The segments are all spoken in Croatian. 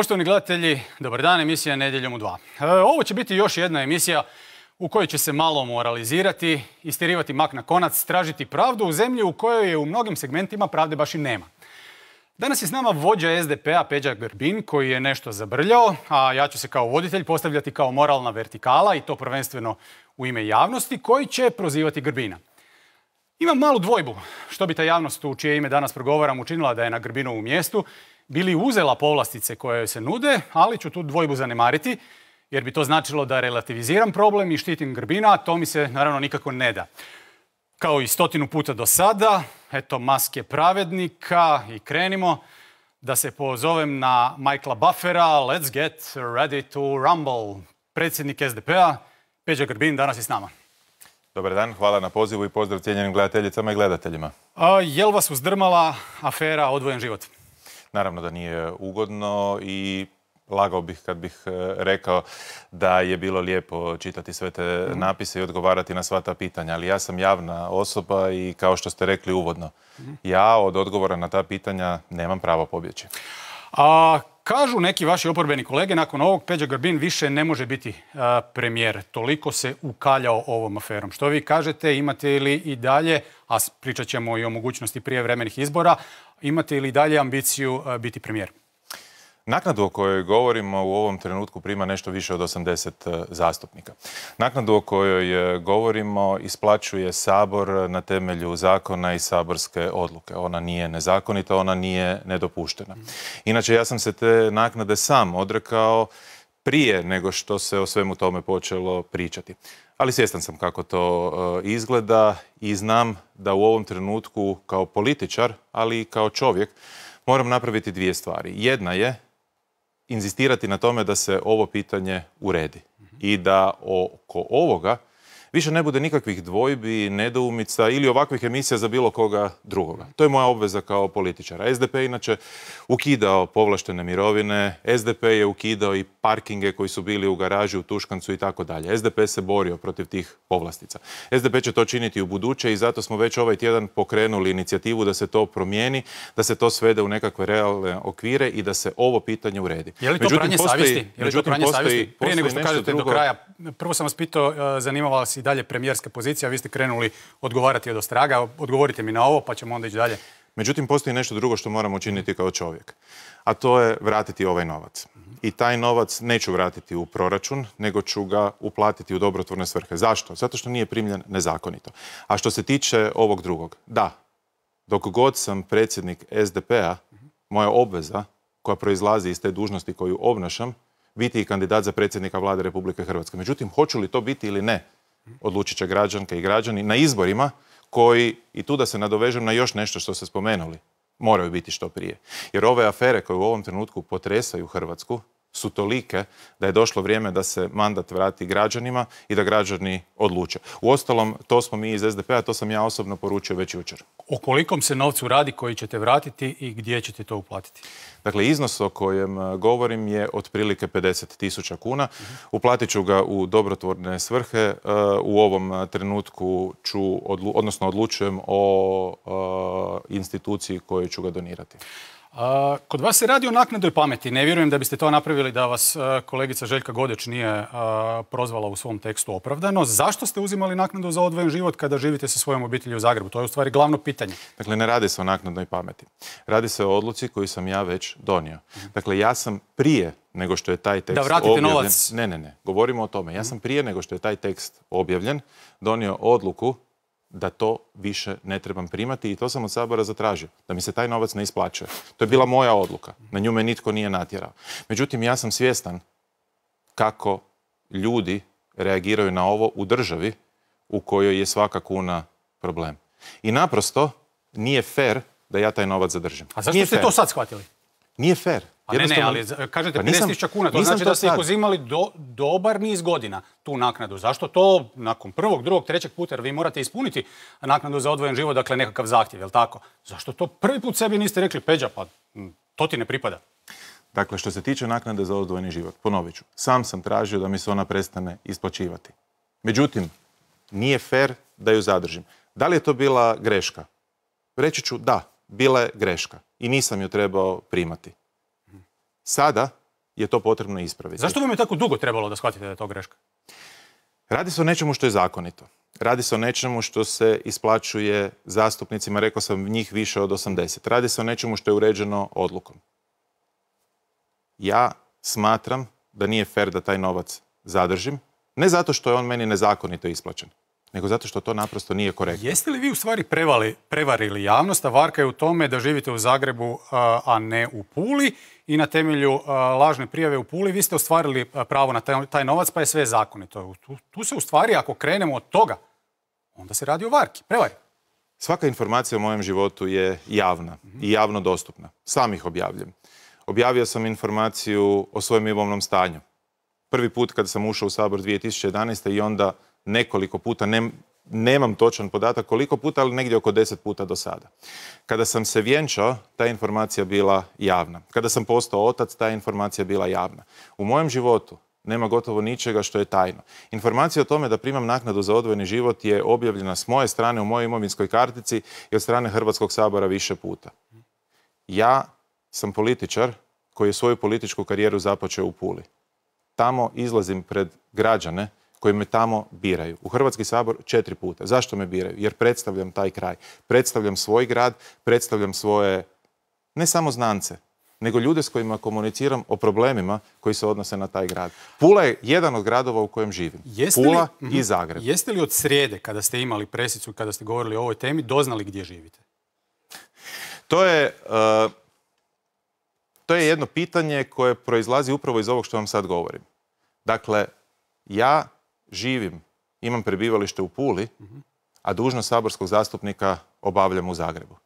Poštovani gledatelji, dobar dan, emisija Nedjeljom u dva. E, ovo će biti još jedna emisija u kojoj će se malo moralizirati, istirivati mak na konac, tražiti pravdu u zemlji u kojoj je u mnogim segmentima pravde baš i nema. Danas je s nama vođa SDP-a Peđa Grbin koji je nešto zabrljao, a ja ću se kao voditelj postavljati kao moralna vertikala i to prvenstveno u ime javnosti koji će prozivati Grbina. Imam malu dvojbu što bi ta javnost u čije ime danas progovaram učinila da je na u mjestu bili uzela povlastice koje se nude, ali ću tu dvojbu zanemariti jer bi to značilo da relativiziram problem i štitim Grbina, a to mi se naravno nikako ne da. Kao i stotinu puta do sada, eto maske pravednika i krenimo da se pozovem na Michaela Buffera, let's get ready to rumble. Predsjednik SDP-a, Peđa Grbin, danas je s nama. Dobar dan, hvala na pozivu i pozdrav cijenjenim gledateljicama i gledateljima. A, jel vas uzdrmala afera Odvojen život? Naravno da nije ugodno i lagao bih kad bih e, rekao da je bilo lijepo čitati sve te mhm. napise i odgovarati na sva ta pitanja, ali ja sam javna osoba i kao što ste rekli uvodno, mhm. ja od odgovora na ta pitanja nemam pravo pobjeći. A Kažu neki vaši oporbeni kolege, nakon ovog Peđa Grbin više ne može biti premijer. Toliko se ukaljao ovom aferom. Što vi kažete, imate li i dalje, a pričat ćemo i o mogućnosti vremenih izbora, imate li i dalje ambiciju biti premijer? Naknadu o kojoj govorimo u ovom trenutku prima nešto više od 80 e, zastupnika. Naknadu o kojoj e, govorimo isplaćuje Sabor na temelju zakona i saborske odluke. Ona nije nezakonita, ona nije nedopuštena. Inače, ja sam se te naknade sam odrekao prije nego što se o svemu tome počelo pričati. Ali svjestan sam kako to e, izgleda i znam da u ovom trenutku kao političar, ali i kao čovjek, moram napraviti dvije stvari. Jedna je inzistirati na tome da se ovo pitanje uredi i da oko ovoga više ne bude nikakvih dvojbi, nedoumica ili ovakvih emisija za bilo koga drugoga. To je moja obveza kao političara. SDP je inače ukidao povlaštene mirovine, SDP je ukidao i parkinge koji su bili u garaži, u Tuškancu i tako dalje. SDP se borio protiv tih povlastica. SDP će to činiti u buduće i zato smo već ovaj tjedan pokrenuli inicijativu da se to promijeni, da se to svede u nekakve realne okvire i da se ovo pitanje uredi. Je li to međutim, pranje savjesti? Prije nego što kažete do kraja, prvo sam vas pitao, e, zanimala vas i dalje premijerska pozicija, vi ste krenuli odgovarati od ostraga, odgovorite mi na ovo pa ćemo onda ići dalje. Međutim, postoji nešto drugo što moramo učiniti kao čovjek, a to je vratiti ovaj novac. I taj novac neću vratiti u proračun, nego ću ga uplatiti u dobrotvorne svrhe. Zašto? Zato što nije primljen nezakonito. A što se tiče ovog drugog, da, dok god sam predsjednik SDP-a, moja obveza koja proizlazi iz te dužnosti koju obnašam, biti i kandidat za predsjednika vlade Republike Hrvatske. Međutim, hoću li to biti ili ne, odlučit će građanke i građani na izborima koji, i tu da se nadovežem na još nešto što ste spomenuli, moraju biti što prije. Jer ove afere koje u ovom trenutku potresaju Hrvatsku su tolike da je došlo vrijeme da se mandat vrati građanima i da građani odluče. Uostalom, to smo mi iz SDP-a, to sam ja osobno poručio već jučer. O kolikom se novcu radi koji ćete vratiti i gdje ćete to uplatiti? Dakle, iznos o kojem e, govorim je otprilike 50 tisuća kuna. Uplatit ću ga u dobrotvorne svrhe. E, u ovom e, trenutku ću, odnosno odlučujem o instituciji kojoj ću ga donirati. Kod vas se radi o naknadoj pameti. Ne vjerujem da biste to napravili da vas e, kolegica Željka Godeć nije e, prozvala u svom tekstu opravdano. Zašto ste uzimali naknadu za odvojen život kada živite sa svojom obitelji u Zagrebu? To je u stvari glavno pitanje. Dakle, ne radi se o naknadnoj pameti. Radi se o odluci koju sam ja već donio. Mhm. Dakle, ja sam prije nego što je taj tekst da vratite Novac. Ne, ne, ne. Govorimo o tome. Ja sam mhm. prije nego što je taj tekst objavljen donio odluku da to više ne trebam primati i to sam od Sabora zatražio, da mi se taj novac ne isplaćuje. To je bila moja odluka, na nju me nitko nije natjerao. Međutim, ja sam svjestan kako ljudi reagiraju na ovo u državi u kojoj je svaka kuna problem. I naprosto nije fer da ja taj novac zadržim. A zašto ste to sad shvatili? Nije fair. Pa ne, ne, ali kažete pa 50.000 kuna, to znači da ste ih uzimali do, dobar niz godina, tu naknadu. Zašto to nakon prvog, drugog, trećeg puta, jer vi morate ispuniti naknadu za odvojen život, dakle nekakav zahtjev, jel tako? Zašto to prvi put sebi niste rekli, Peđa, pa to ti ne pripada? Dakle, što se tiče naknade za odvojeni život, ponovit ću, sam sam tražio da mi se ona prestane isplaćivati. Međutim, nije fer da ju zadržim. Da li je to bila greška? Reći ću da, bila je greška i nisam ju trebao primati. Sada je to potrebno ispraviti. Zašto vam je tako dugo trebalo da shvatite da je to greška? Radi se o nečemu što je zakonito. Radi se o nečemu što se isplaćuje zastupnicima, rekao sam njih više od 80. Radi se o nečemu što je uređeno odlukom. Ja smatram da nije fer da taj novac zadržim, ne zato što je on meni nezakonito isplaćen, nego zato što to naprosto nije korektno. Jeste li vi u stvari prevali, prevarili javnost, a varka je u tome da živite u Zagrebu, a ne u Puli i na temelju lažne prijave u Puli vi ste ostvarili pravo na taj, novac pa je sve zakonito. Tu, tu se u stvari, ako krenemo od toga, onda se radi o varki. Prevari. Svaka informacija o mojem životu je javna i javno dostupna. Sam ih objavljam. Objavio sam informaciju o svojem imovnom stanju. Prvi put kada sam ušao u Sabor 2011. i onda nekoliko puta, nemam točan podatak koliko puta, ali negdje oko deset puta do sada. Kada sam se vjenčao, ta informacija bila javna. Kada sam postao otac, ta informacija bila javna. U mojem životu nema gotovo ničega što je tajno. Informacija o tome da primam naknadu za odvojeni život je objavljena s moje strane u mojoj imovinskoj kartici i od strane Hrvatskog sabora više puta. Ja sam političar koji je svoju političku karijeru započeo u Puli. Tamo izlazim pred građane koji me tamo biraju. U Hrvatski sabor četiri puta. Zašto me biraju? Jer predstavljam taj kraj. Predstavljam svoj grad, predstavljam svoje ne samo znance, nego ljude s kojima komuniciram o problemima koji se odnose na taj grad. Pula je jedan od gradova u kojem živim. Jeste Pula li, i mhm. Zagreb. Jeste li od srijede, kada ste imali presicu, kada ste govorili o ovoj temi, doznali gdje živite? To je... Eh, to je jedno pitanje koje proizlazi upravo iz ovog što vam sad govorim. Dakle, ja živim, imam prebivalište u Puli, a dužnost saborskog zastupnika obavljam u Zagrebu.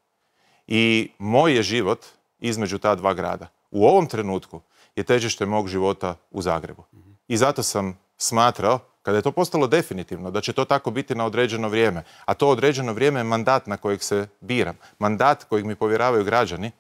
I moj je život između ta dva grada. U ovom trenutku je težište mog života u Zagrebu. I zato sam smatrao, kada je to postalo definitivno, da će to tako biti na određeno vrijeme, a to određeno vrijeme je mandat na kojeg se biram, mandat kojeg mi povjeravaju građani,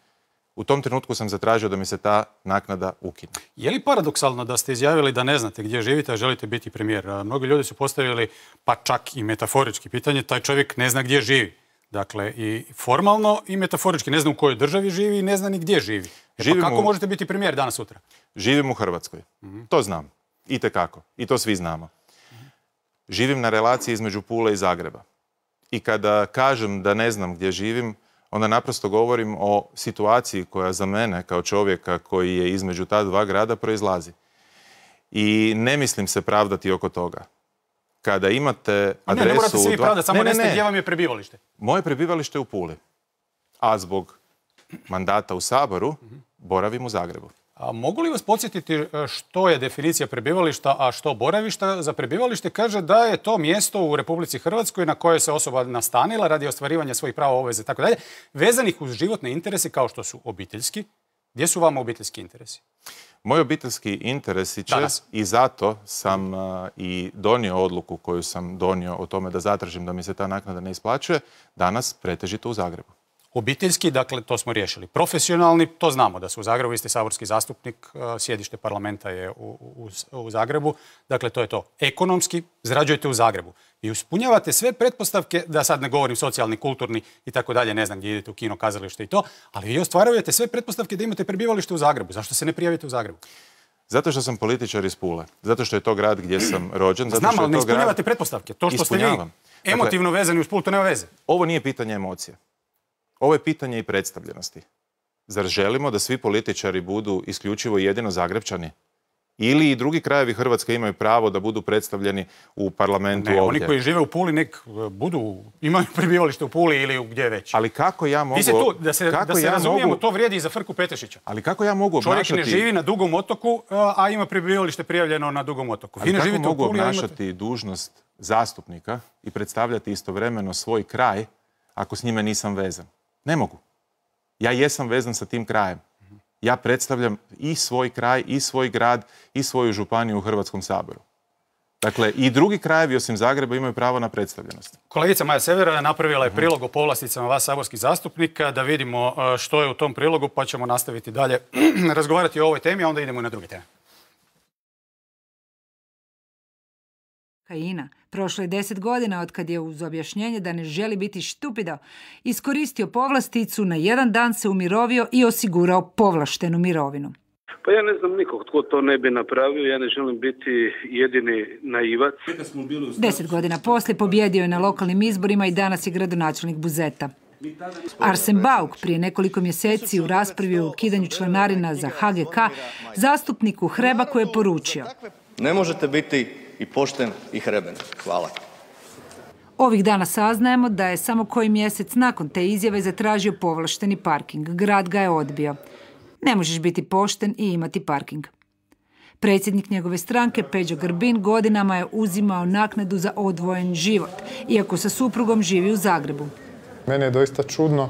u tom trenutku sam zatražio da mi se ta naknada ukine. Je li paradoksalno da ste izjavili da ne znate gdje živite, a želite biti premijer? Mnogi ljudi su postavili, pa čak i metaforički pitanje, taj čovjek ne zna gdje živi. Dakle, i formalno i metaforički. Ne zna u kojoj državi živi i ne zna ni gdje živi. E, pa kako možete biti premijer danas sutra? Živim u Hrvatskoj. Mhm. To znam. I tekako. I to svi znamo. Živim na relaciji između Pule i Zagreba. I kada kažem da ne znam gdje živim, onda naprosto govorim o situaciji koja za mene kao čovjeka koji je između ta dva grada proizlazi. I ne mislim se pravdati oko toga. Kada imate adresu... Ne, ne morate svi pravdati, samo ne, gdje vam je prebivalište. Moje prebivalište je u Puli. A zbog mandata u Saboru boravim u Zagrebu. A mogu li vas podsjetiti e, što je definicija prebivališta, a što boravišta? Za prebivalište kaže da je to mjesto u Republici Hrvatskoj na koje se osoba nastanila radi ostvarivanja svojih prava, obveza i tako dalje, vezanih uz životne interese kao što su obiteljski. Gdje su vama obiteljski interesi? Moji obiteljski interesi će i zato sam e, i donio odluku koju sam donio o tome da zatražim da mi se ta naknada ne isplaćuje, danas pretežito u Zagrebu. Obiteljski, dakle, to smo riješili. Profesionalni, to znamo da su u Zagrebu, vi ste saborski zastupnik, e, sjedište parlamenta je u, Zagrebu, dakle, to je to. Ekonomski, zrađujete u Zagrebu. I uspunjavate sve pretpostavke, da sad ne govorim socijalni, kulturni i tako dalje, ne znam gdje idete u kino, kazalište i to, ali vi ostvarujete sve pretpostavke da imate prebivalište u Zagrebu. Zašto se ne prijavite u Zagrebu? Zato što sam političar iz Pule. Zato što je to grad gdje sam rođen. Zato Znam, ali ne ispunjavate pretpostavke. To što ste vi dakle, emotivno vezani uz Pulu, to nema veze. Ovo nije pitanje emocije. Ovo je pitanje i predstavljenosti. Zar želimo da svi političari budu isključivo jedino zagrebčani? Ili i drugi krajevi Hrvatske imaju pravo da budu predstavljeni u parlamentu ne, oni koji žive u Puli nek e, budu, imaju prebivalište u Puli ili gdje već. Ali kako ja mogu... tu, da se, da se razumijemo, to vrijedi i za Frku Petešića. Ali kako ja mogu obnašati... Čovjek ne živi na Dugom otoku, e, a ima prebivalište prijavljeno na Dugom otoku. Ali Vi ne kako živite mogu Puli, obnašati dužnost zastupnika i predstavljati istovremeno svoj kraj ako s njime nisam vezan? Ne mogu. Ja jesam vezan sa tim krajem. Ja predstavljam i svoj kraj, i svoj grad, i svoju županiju u Hrvatskom saboru. Dakle, i drugi krajevi osim Zagreba imaju pravo na predstavljenost. Kolegica Maja Severa napravila je prilog o povlasticama vas saborskih zastupnika da vidimo e, što je u tom prilogu pa ćemo nastaviti dalje razgovarati o ovoj temi, a onda idemo i na drugi teme. Kajina. Prošlo je deset godina od kad je uz objašnjenje da ne želi biti štupido iskoristio povlasticu, na jedan dan se umirovio i osigurao povlaštenu mirovinu. Pa ja ne znam nikog tko to ne bi napravio, ja ne želim biti jedini naivac. Deset godina poslije pobjedio je na lokalnim izborima i danas je gradonačelnik Buzeta. Arsen Bauk prije nekoliko mjeseci u raspravi o ukidanju članarina za HGK zastupniku Hrebaku je poručio. Ne možete biti i pošten i hreben. Hvala. Ovih dana saznajemo da je samo koji mjesec nakon te izjave zatražio povlašteni parking. Grad ga je odbio. Ne možeš biti pošten i imati parking. Predsjednik njegove stranke, Peđo Grbin, godinama je uzimao naknadu za odvojen život, iako sa suprugom živi u Zagrebu. Mene je doista čudno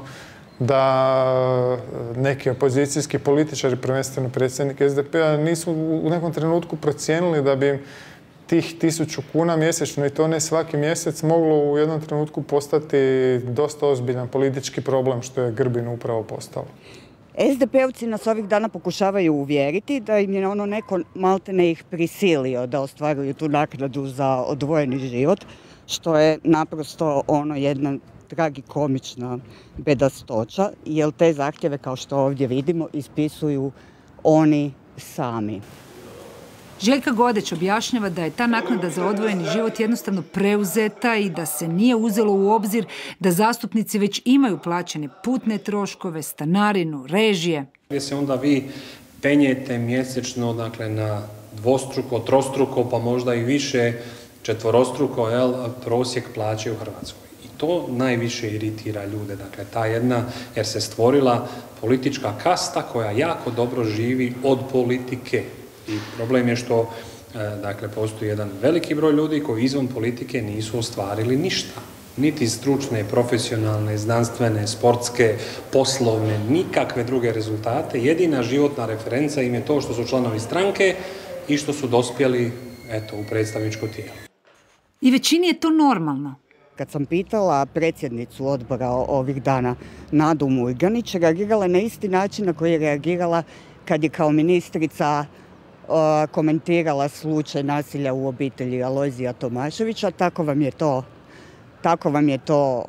da neki opozicijski političari, prvenstveno predsjednik SDP-a, nisu u nekom trenutku procijenili da bi im tih tisuću kuna mjesečno i to ne svaki mjesec moglo u jednom trenutku postati dosta ozbiljan politički problem što je Grbin upravo postao. SDP-ovci nas ovih dana pokušavaju uvjeriti da im je ono neko malte ne ih prisilio da ostvaruju tu naknadu za odvojeni život, što je naprosto ono jedna tragikomična bedastoća, jer te zahtjeve kao što ovdje vidimo ispisuju oni sami. Željka Godeć objašnjava da je ta naknada za odvojeni život jednostavno preuzeta i da se nije uzelo u obzir da zastupnici već imaju plaćene putne troškove, stanarinu, režije. Gdje se onda vi penjete mjesečno dakle, na dvostruko, trostruko, pa možda i više četvorostruko jel, prosjek plaće u Hrvatskoj. I to najviše iritira ljude. Dakle, ta jedna, jer se stvorila politička kasta koja jako dobro živi od politike. I problem je što e, dakle, postoji jedan veliki broj ljudi koji izvan politike nisu ostvarili ništa. Niti stručne, profesionalne, znanstvene, sportske, poslovne, nikakve druge rezultate. Jedina životna referenca im je to što su članovi stranke i što su dospjeli eto, u predstavničko tijelo. I većini je to normalno. Kad sam pitala predsjednicu odbora ovih dana, Nadu Murganić, reagirala na isti način na koji je reagirala kad je kao ministrica komentirala slučaj nasilja u obitelji Alojzija Tomaševića. Tako vam je to tako vam je to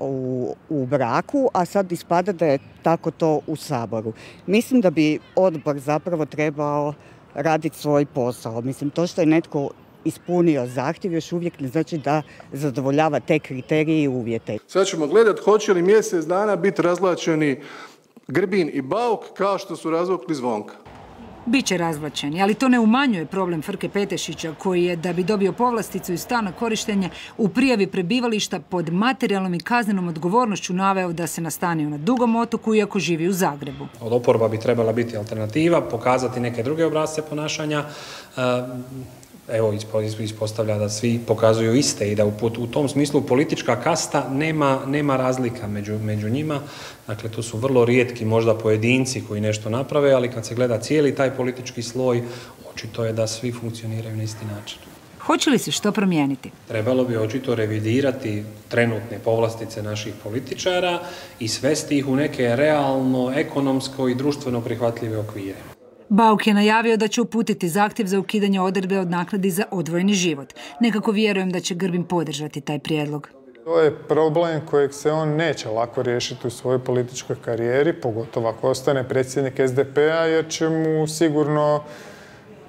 u, braku, a sad ispada da je tako to u Saboru. Mislim da bi odbor zapravo trebao raditi svoj posao. Mislim, to što je netko ispunio zahtjev još uvijek ne znači da zadovoljava te kriterije i uvjete. Sad ćemo gledati hoće li mjesec dana biti razlačeni Grbin i Bauk kao što su razvukli zvonka. Biće razvlačeni, ali to ne umanjuje problem Frke Petešića koji je, da bi dobio povlasticu i stana korištenje, u prijavi prebivališta pod materijalnom i kaznenom odgovornošću naveo da se nastanio na dugom otoku iako živi u Zagrebu. Od oporba bi trebala biti alternativa, pokazati neke druge obrazce ponašanja evo ispostavlja da svi pokazuju iste i da u, tom smislu politička kasta nema, nema razlika među, među njima. Dakle, to su vrlo rijetki možda pojedinci koji nešto naprave, ali kad se gleda cijeli taj politički sloj, očito je da svi funkcioniraju na isti način. Hoće li se što promijeniti? Trebalo bi očito revidirati trenutne povlastice naših političara i svesti ih u neke realno, ekonomsko i društveno prihvatljive okvire. Bauk je najavio da će uputiti zahtjev za ukidanje odredbe od nakladi za odvojeni život. Nekako vjerujem da će Grbin podržati taj prijedlog. To je problem kojeg se on neće lako riješiti u svojoj političkoj karijeri, pogotovo ako ostane predsjednik SDP-a, jer će mu sigurno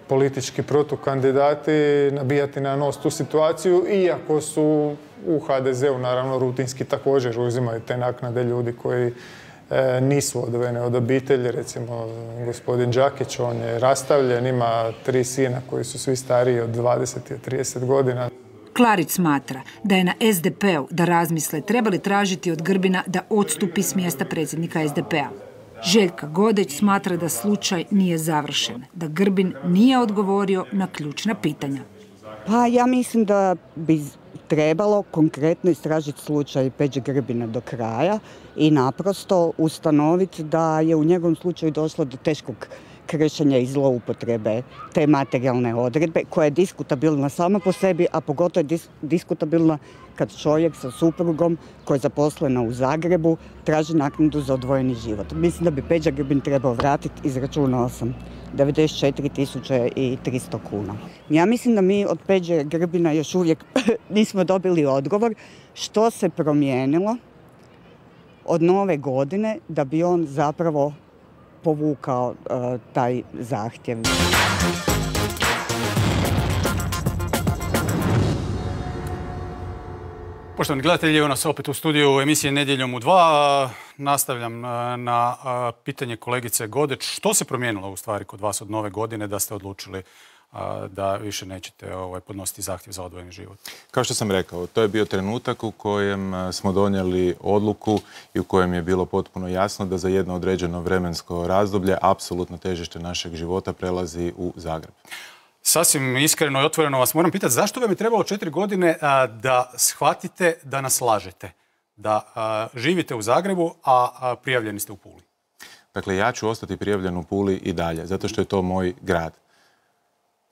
politički protukandidati nabijati na nos tu situaciju, iako su u HDZ-u naravno rutinski također uzimaju te naknade ljudi koji E, nisu odvojene od obitelji. Recimo, gospodin Đakić, on je rastavljen, ima tri sina koji su svi stariji od 20 i 30 godina. Klarić smatra da je na SDP-u da razmisle trebali tražiti od Grbina da odstupi s mjesta predsjednika SDP-a. Željka Godeć smatra da slučaj nije završen, da Grbin nije odgovorio na ključna pitanja. Pa ja mislim da bi trebalo konkretno istražiti slučaj Peđe Grbina do kraja i naprosto ustanoviti da je u njegovom slučaju došlo do teškog krešenja i zloupotrebe te materijalne odredbe koja je diskutabilna sama po sebi, a pogotovo je diskutabilna kad čovjek sa suprugom koja je zaposlena u Zagrebu traži naknadu za odvojeni život. Mislim da bi Peđa Grbin trebao vratiti, izračunao sam, 94.300 kuna. Ja mislim da mi od Peđe Grbina još uvijek nismo dobili odgovor što se promijenilo od nove godine da bi on zapravo povukao eh, taj zahtjev. Poštovani gledatelji, evo nas opet u studiju emisije Nedjeljom u dva. Nastavljam e, na e, pitanje kolegice Godeć. Što se promijenilo u stvari kod vas od nove godine da ste odlučili e, da više nećete ovaj, podnositi zahtjev za odvojeni život? Kao što sam rekao, to je bio trenutak u kojem smo donijeli odluku i u kojem je bilo potpuno jasno da za jedno određeno vremensko razdoblje apsolutno težište našeg života prelazi u Zagreb. Sasvim iskreno i otvoreno vas moram pitati, zašto vam je trebalo četiri godine da shvatite da nas lažete? Da živite u Zagrebu, a, prijavljeni ste u Puli? Dakle, ja ću ostati prijavljen u Puli i dalje, zato što je to moj grad.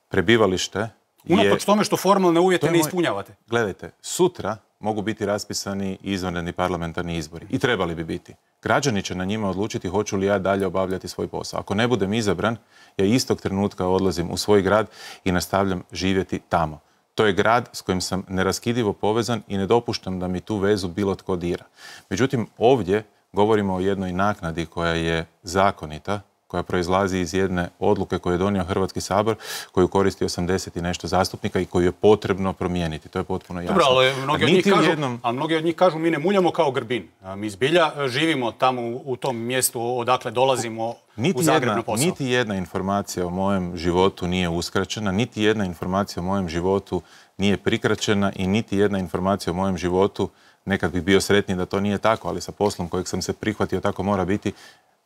Prebivalište je... tome što formalne uvjete ne ispunjavate. Gledajte, sutra mogu biti raspisani izvanredni parlamentarni izbori. I trebali bi biti. Građani će na njima odlučiti hoću li ja dalje obavljati svoj posao. Ako ne budem izabran, ja istog trenutka odlazim u svoj grad i nastavljam živjeti tamo. To je grad s kojim sam neraskidivo povezan i ne dopuštam da mi tu vezu bilo tko dira. Međutim, ovdje govorimo o jednoj naknadi koja je zakonita, koja proizlazi iz jedne odluke koju je donio Hrvatski sabor, koju koristi 80 i nešto zastupnika i koju je potrebno promijeniti. To je potpuno jasno. Dobro, ali mnogi, od njih kažu, jednom... mnogi od njih kažu mi ne muljamo kao Grbin. Mi zbilja e, živimo tamo u tom mjestu odakle dolazimo u Zagreb na Niti jedna informacija o mojem životu nije uskraćena, niti jedna informacija o mojem životu nije prikraćena i niti jedna informacija o mojem životu nekad bih bio sretniji da to nije tako, ali sa poslom kojeg sam se prihvatio tako mora biti,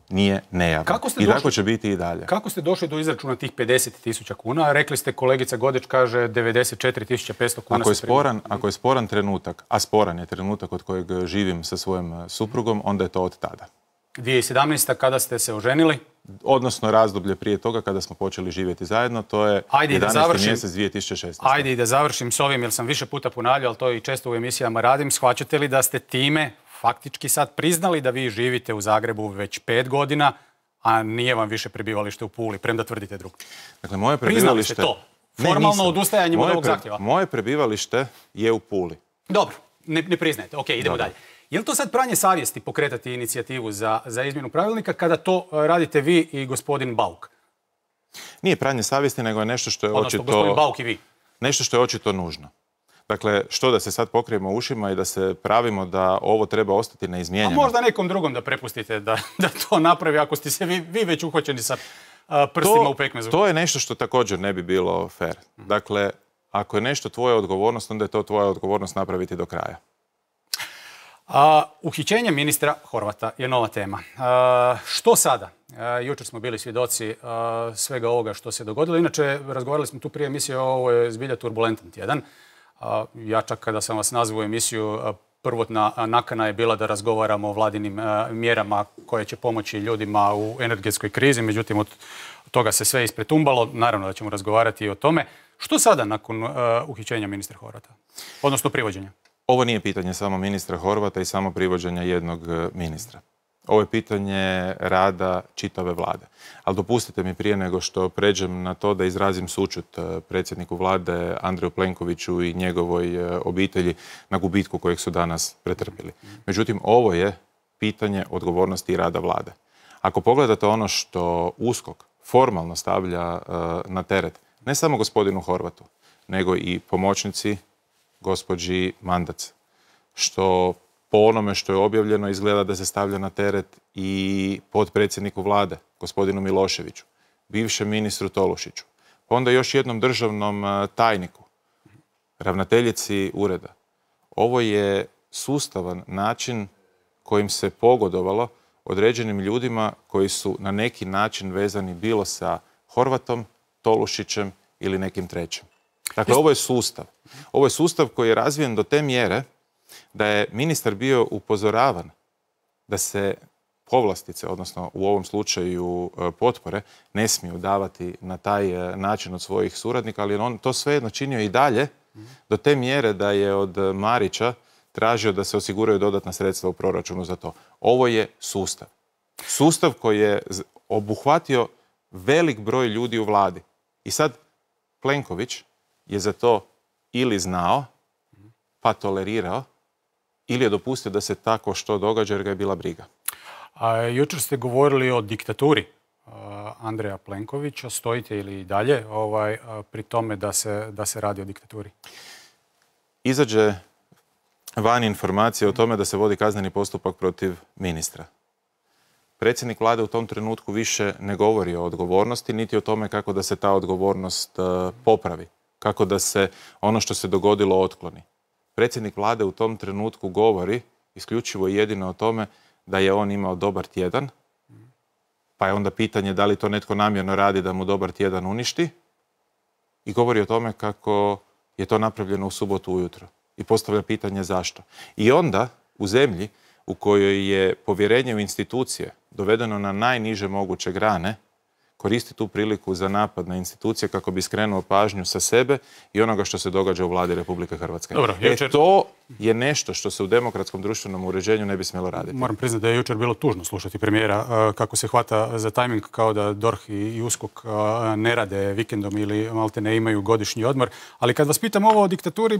nije nejavno. I tako će biti i dalje. Kako ste došli do izračuna tih 50 tisuća kuna? Rekli ste, kolegica Godeć kaže 94.500 kuna. Ako je, sporan, ako je sporan trenutak, a sporan je trenutak od kojeg živim sa svojim e, suprugom, onda je to od tada. 2017. kada ste se oženili? Odnosno razdoblje prije toga kada smo počeli živjeti zajedno, to je Ajde 11. Da završim, mjesec 2016. Ajde i da završim s ovim, jer sam više puta ponavljao, ali to i često u emisijama radim. Shvaćate li da ste time faktički sad priznali da vi živite u Zagrebu već pet godina, a nije vam više prebivalište u Puli, premda tvrdite drugo. Dakle, moje prebivalište... Priznali ste to, formalno odustajanje od ovog zahtjeva. Moje prebivalište je u Puli. Dobro, ne, ne priznajete. Ok, idemo dalje. Je li to sad pranje savjesti pokretati inicijativu za, izmjenu pravilnika kada to e, radite vi i gospodin Bauk? Nije pranje savjesti, nego je nešto što je očito... Odnosno, gospodin Bauk i vi. Nešto što je očito nužno. Dakle, što da se sad pokrijemo ušima i da se pravimo da ovo treba ostati neizmijenjeno? A možda nekom drugom da prepustite da, to napravi ako ste se vi, već uhvaćeni sa prstima to, u pekmezu. To je nešto što također ne bi bilo fair. Dakle, ako je nešto tvoja odgovornost, onda je to tvoja odgovornost napraviti do kraja. A, uhićenje ministra Horvata je nova tema. što sada? jučer smo bili svjedoci svega ovoga što se dogodilo. Inače, razgovarali smo tu prije emisije, ovo je zbilja turbulentan tjedan. Ja čak kada sam vas nazvao emisiju, prvotna nakana je bila da razgovaramo o vladinim mjerama koje će pomoći ljudima u energetskoj krizi, međutim od toga se sve ispretumbalo, naravno da ćemo razgovarati i o tome. Što sada nakon uhićenja ministra Horvata, odnosno privođenja? Ovo nije pitanje samo ministra Horvata i samo privođenja jednog ministra ovo je pitanje rada čitave vlade. Ali dopustite mi prije nego što pređem na to da izrazim sučut eh, predsjedniku vlade Andreju Plenkoviću i njegovoj eh, obitelji na gubitku kojeg su danas pretrpili. Međutim, ovo je pitanje odgovornosti i rada vlade. Ako pogledate ono što USKOK formalno stavlja eh, na teret, ne samo gospodinu Horvatu, nego i pomoćnici gospođi Mandac, što po onome što je objavljeno izgleda da se stavlja na teret i potpredsjedniku vlade, gospodinu Miloševiću, bivšem ministru Tolušiću, pa onda još jednom državnom e, tajniku, ravnateljici ureda. Ovo je sustavan način kojim se pogodovalo određenim ljudima koji su na neki način vezani bilo sa Horvatom, Tolušićem ili nekim trećim. Dakle, ovo je sustav. Ovo je sustav koji je razvijen do te mjere da je ministar bio upozoravan da se povlastice, odnosno u ovom slučaju e, potpore, ne smiju davati na taj e, način od svojih suradnika, ali on to svejedno činio i dalje do te mjere da je od Marića tražio da se osiguraju dodatna sredstva u proračunu za to. Ovo je sustav. Sustav koji je obuhvatio velik broj ljudi u vladi. I sad Plenković je za to ili znao, pa tolerirao, ili je dopustio da se tako što događa jer ga je bila briga? A, jučer ste govorili o diktaturi Andreja Plenkovića. Stojite ili i dalje ovaj, pri tome da se, da se radi o diktaturi? Izađe van informacije o tome da se vodi kazneni postupak protiv ministra. Predsjednik vlade u tom trenutku više ne govori o odgovornosti, niti o tome kako da se ta odgovornost popravi, kako da se ono što se dogodilo otkloni predsjednik vlade u tom trenutku govori isključivo i jedino o tome da je on imao dobar tjedan, pa je onda pitanje da li to netko namjerno radi da mu dobar tjedan uništi i govori o tome kako je to napravljeno u subotu ujutro i postavlja pitanje zašto. I onda u zemlji u kojoj je povjerenje u institucije dovedeno na najniže moguće grane, koristi tu priliku za napad na institucije kako bi skrenuo pažnju sa sebe i onoga što se događa u vladi Republike Hrvatske. Dobro, e, jučer... to je nešto što se u demokratskom društvenom uređenju ne bi smjelo raditi. Moram priznati da je jučer bilo tužno slušati premijera kako se hvata za tajming kao da DORH i USKOK ne rade vikendom ili malte ne imaju godišnji odmor. Ali kad vas pitam ovo o diktaturi,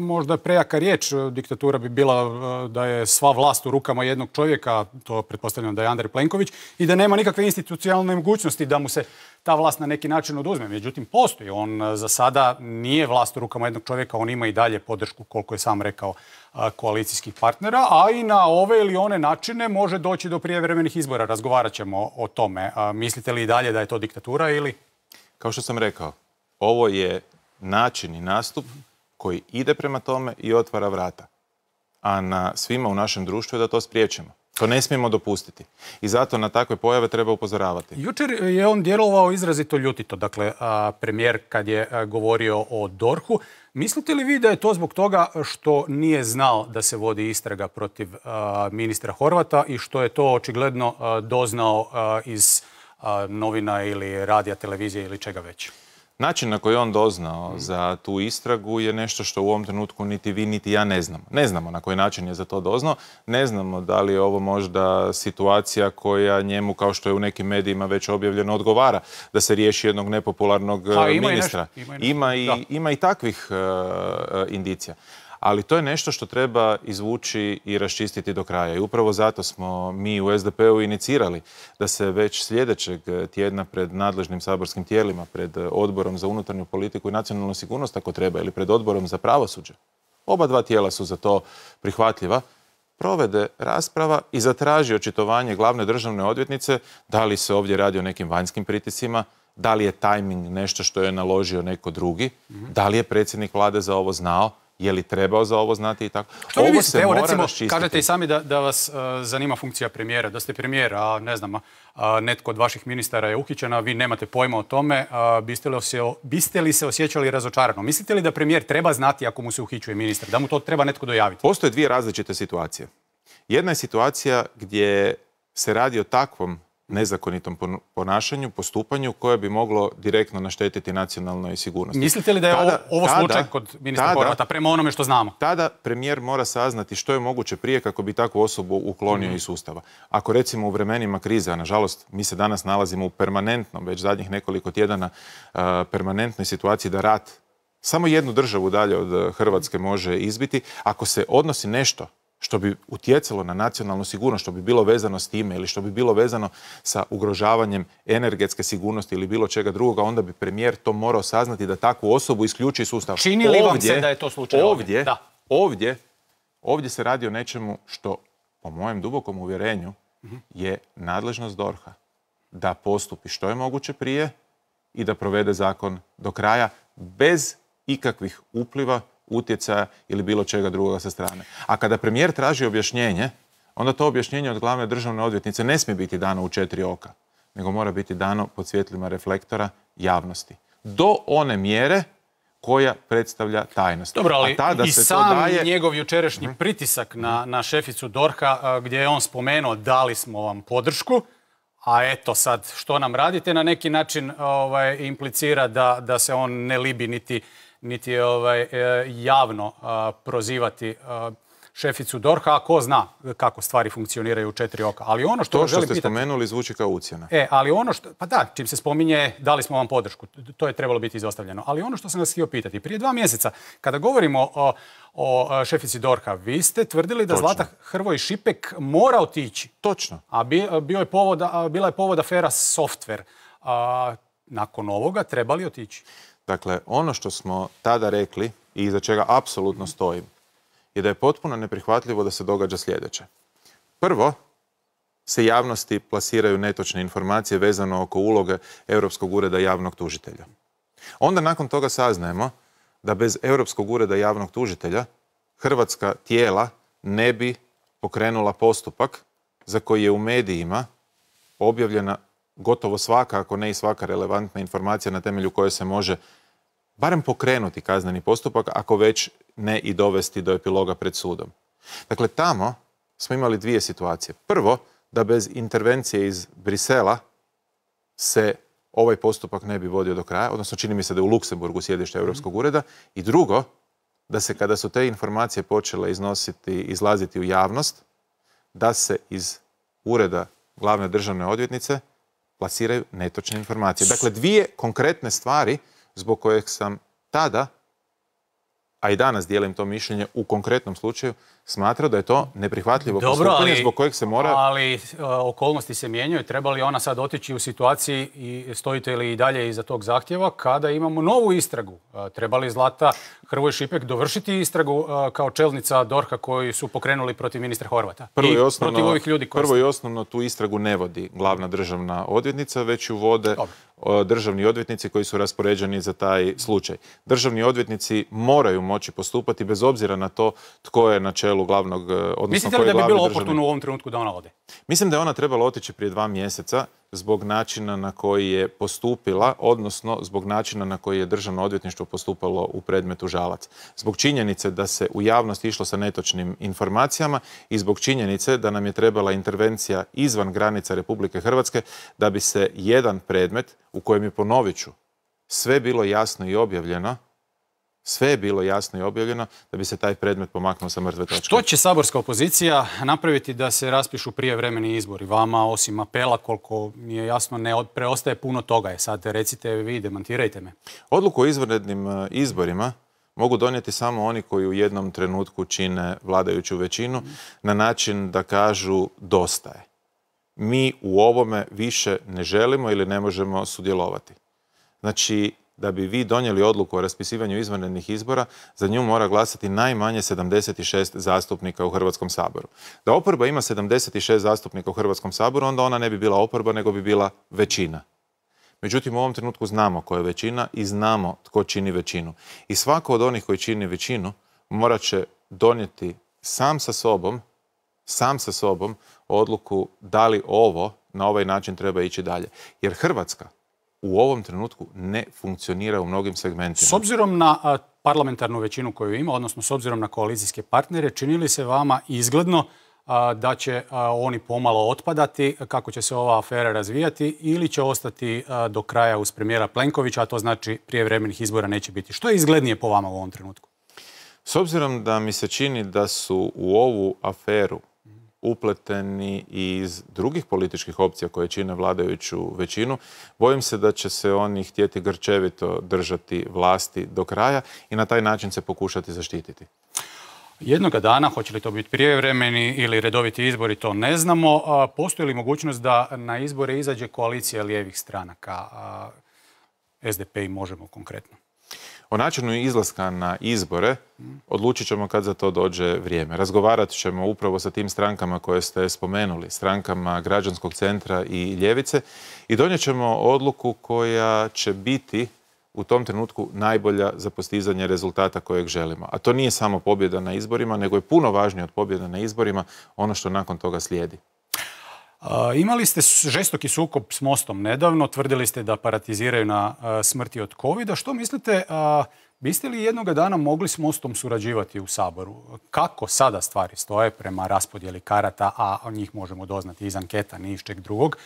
možda prejaka riječ. Diktatura bi bila da je sva vlast u rukama jednog čovjeka, to pretpostavljam da je Andrej Plenković, i da nema nikakve institucionalne mogućnosti da mu se ta vlast na neki način oduzme. Međutim, postoji. On e, za sada nije vlast u rukama jednog čovjeka, on ima i dalje podršku, koliko je sam rekao, e, koalicijskih partnera, a i na ove ili one načine može doći do prijevremenih izbora. Razgovarat ćemo o tome. E, mislite li i dalje da je to diktatura ili... Kao što sam rekao, ovo je način i nastup koji ide prema tome i otvara vrata. A na svima u našem društvu je da to spriječimo. To ne smijemo dopustiti. I zato na takve pojave treba upozoravati. Jučer je on djelovao izrazito ljutito, dakle, premijer kad je govorio o Dorhu. Mislite li vi da je to zbog toga što nije znao da se vodi istraga protiv ministra Horvata i što je to očigledno doznao iz novina ili radija, televizije ili čega već? Način na koji je on doznao mm. za tu istragu je nešto što u ovom trenutku niti vi niti ja ne znamo. Ne znamo na koji način je za to doznao, ne znamo da li je ovo možda situacija koja njemu, kao što je u nekim medijima već objavljeno, odgovara da se riješi jednog nepopularnog pa e, ministra. ima, i takvih e, e, indicija ali to je nešto što treba izvući i raščistiti do kraja. I upravo zato smo mi u SDP-u inicirali da se već sljedećeg tjedna pred nadležnim saborskim tijelima, pred odborom za unutarnju politiku i nacionalnu sigurnost ako treba, ili pred odborom za pravosuđe, oba dva tijela su za to prihvatljiva, provede rasprava i zatraži očitovanje glavne državne odvjetnice da li se ovdje radi o nekim vanjskim pritisima, da li je tajming nešto što je naložio neko drugi, mhm. da li je predsjednik vlade za ovo znao, je li trebao za ovo znati i tako. ovo Se Evo, mora recimo, raščistiti. kažete i sami da, da vas e, zanima funkcija premijera, da ste premijer, a ne znam, netko od vaših ministara je uhićen, a vi nemate pojma o tome, biste, li biste li se osjećali razočarano? Mislite li da premijer treba znati ako mu se uhićuje ministar, da mu to treba netko dojaviti? Postoje dvije različite situacije. Jedna je situacija gdje se radi o takvom nezakonitom ponašanju, postupanju koje bi moglo direktno naštetiti nacionalnoj sigurnosti. Mislite li da je tada, ovo slučaj kod ministra Horvata prema onome što znamo? Tada premijer mora saznati što je moguće prije kako bi takvu osobu uklonio mm iz sustava. Ako recimo u vremenima krize, a nažalost mi se danas nalazimo u permanentnom, već zadnjih nekoliko tjedana, permanentnoj situaciji da rat samo jednu državu dalje od e, Hrvatske može izbiti, ako se odnosi nešto što bi utjecalo na nacionalnu sigurnost, što bi bilo vezano s time ili što bi bilo vezano sa ugrožavanjem energetske sigurnosti ili bilo čega drugoga, onda bi premijer to morao saznati da takvu osobu isključi sustav. Čini li vam se da je to slučaj? Ovdje, ovdje, ovdje se radi o nečemu što, po mojem dubokom uvjerenju, je nadležnost Dorha da postupi što je moguće prije i da provede zakon do kraja bez ikakvih upliva utjecaja ili bilo čega drugoga sa strane. A kada premijer traži objašnjenje, onda to objašnjenje od glavne državne odvjetnice ne smije biti dano u četiri oka, nego mora biti dano pod svjetlima reflektora javnosti. Do one mjere koja predstavlja tajnost. Dobro, ali i sam njegov jučerašnji mhm. pritisak na, šeficu Dorha gdje je on spomenuo dali smo vam podršku, a eto sad što nam radite na neki način ovaj, implicira da, da se on ne libi niti niti ovaj, e, javno prozivati šeficu Dorha, a ko zna kako stvari funkcioniraju u četiri oka. Ali ono što to što ste pitati, spomenuli zvuči kao ucjena. E, ali ono što, pa da, čim se spominje, dali smo vam podršku. To je trebalo biti izostavljeno. Ali ono što sam vas htio pitati, prije dva mjeseca, kada govorimo o, o šefici Dorha, vi ste tvrdili da Zlata Hrvoj Šipek mora otići. Točno. A bio je bila je povod afera software. A, nakon ovoga trebali otići? Dakle, ono što smo tada rekli i iza čega apsolutno stojim je da je potpuno neprihvatljivo da se događa sljedeće. Prvo, se javnosti plasiraju netočne informacije vezano oko uloge Europskog ureda javnog tužitelja. Onda nakon toga saznajemo da bez Europskog ureda javnog tužitelja hrvatska tijela ne bi pokrenula postupak za koji je u medijima objavljena gotovo svaka, ako ne i svaka relevantna informacija na temelju koje se može barem pokrenuti kazneni postupak, ako već ne i dovesti do epiloga pred sudom. Dakle, tamo smo imali dvije situacije. Prvo, da bez intervencije iz Brisela se ovaj postupak ne bi vodio do kraja, odnosno čini mi se da je u Luksemburgu sjedište mhm. Europskog ureda. I drugo, da se kada su te informacije počele iznositi, izlaziti u javnost, da se iz ureda glavne državne odvjetnice plasiraju netočne informacije. Dakle, dvije konkretne stvari zbog kojeg sam tada, a i danas dijelim to mišljenje u konkretnom slučaju, smatra da je to neprihvatljivo Dobro, ali, zbog kojeg se mora... ali e, okolnosti se mijenjaju. Treba li ona sad otići u situaciji i stojite li i dalje iza tog zahtjeva kada imamo novu istragu? E, treba li Zlata Hrvoj Šipek dovršiti istragu e, kao čelnica Dorha koji su pokrenuli protiv ministra Horvata? Prvo i, osnovno, ovih ljudi prvo i osnovno tu istragu ne vodi glavna državna odvjetnica, već ju vode državni odvjetnici koji su raspoređeni za taj slučaj. Državni odvjetnici moraju moći postupati bez obzira na to tko je na čelu čelu glavnog, e, Mislite li da bi bilo oportuno u ovom trenutku da ona ode? Mislim da je ona trebala otići prije dva mjeseca zbog načina na koji je postupila, odnosno zbog načina na koji je državno odvjetništvo postupalo u predmetu Žalac. Zbog činjenice da se u javnost išlo sa netočnim informacijama i zbog činjenice da nam je trebala intervencija izvan granica Republike Hrvatske da bi se jedan predmet u kojem je ponovit ću sve bilo jasno i objavljeno sve je bilo jasno i objavljeno da bi se taj predmet pomaknuo sa mrtve točke. Što će saborska opozicija napraviti da se raspišu prijevremeni izbori? Vama, osim apela, koliko mi je jasno, ne preostaje puno toga. E sad recite vi, demantirajte me. Odluku o izvanrednim e, izborima mogu donijeti samo oni koji u jednom trenutku čine vladajuću većinu na način da kažu dosta je. Mi u ovome više ne želimo ili ne možemo sudjelovati. Znači, da bi vi donijeli odluku o raspisivanju izvanrednih izbora, za nju mora glasati najmanje 76 zastupnika u Hrvatskom saboru. Da oporba ima 76 zastupnika u Hrvatskom saboru, onda ona ne bi bila oporba, nego bi bila većina. Međutim, u ovom trenutku znamo koja je većina i znamo tko čini većinu. I svako od onih koji čini većinu mora će donijeti sam sa sobom, sam sa sobom odluku da li ovo na ovaj način treba ići dalje. Jer Hrvatska u ovom trenutku ne funkcionira u mnogim segmentima. S obzirom na parlamentarnu većinu koju ima, odnosno s obzirom na koalicijske partnere, čini li se vama izgledno da će oni pomalo otpadati, kako će se ova afera razvijati ili će ostati do kraja uz premijera Plenkovića, a to znači prije vremenih izbora neće biti. Što je izglednije po vama u ovom trenutku? S obzirom da mi se čini da su u ovu aferu upleteni iz drugih političkih opcija koje čine vladajuću većinu. Bojim se da će se oni htjeti grčevito držati vlasti do kraja i na taj način se pokušati zaštititi. Jednoga dana, hoće li to biti prijevremeni ili redoviti izbori, to ne znamo. Postoji li mogućnost da na izbore izađe koalicija lijevih stranaka, SDP i možemo konkretno? O načinu izlaska na izbore odlučit ćemo kad za to dođe vrijeme. Razgovarat ćemo upravo sa tim strankama koje ste spomenuli, strankama Građanskog centra i Ljevice i donijet ćemo odluku koja će biti u tom trenutku najbolja za postizanje rezultata kojeg želimo. A to nije samo pobjeda na izborima, nego je puno važnije od pobjeda na izborima ono što nakon toga slijedi. Imali ste žestoki sukob s Mostom nedavno, tvrdili ste da paratiziraju na smrti od covida. Što mislite, biste li jednoga dana mogli s Mostom surađivati u Saboru? Kako sada stvari stoje prema raspodjeli karata, a njih možemo doznati iz anketa, ni iz drugog?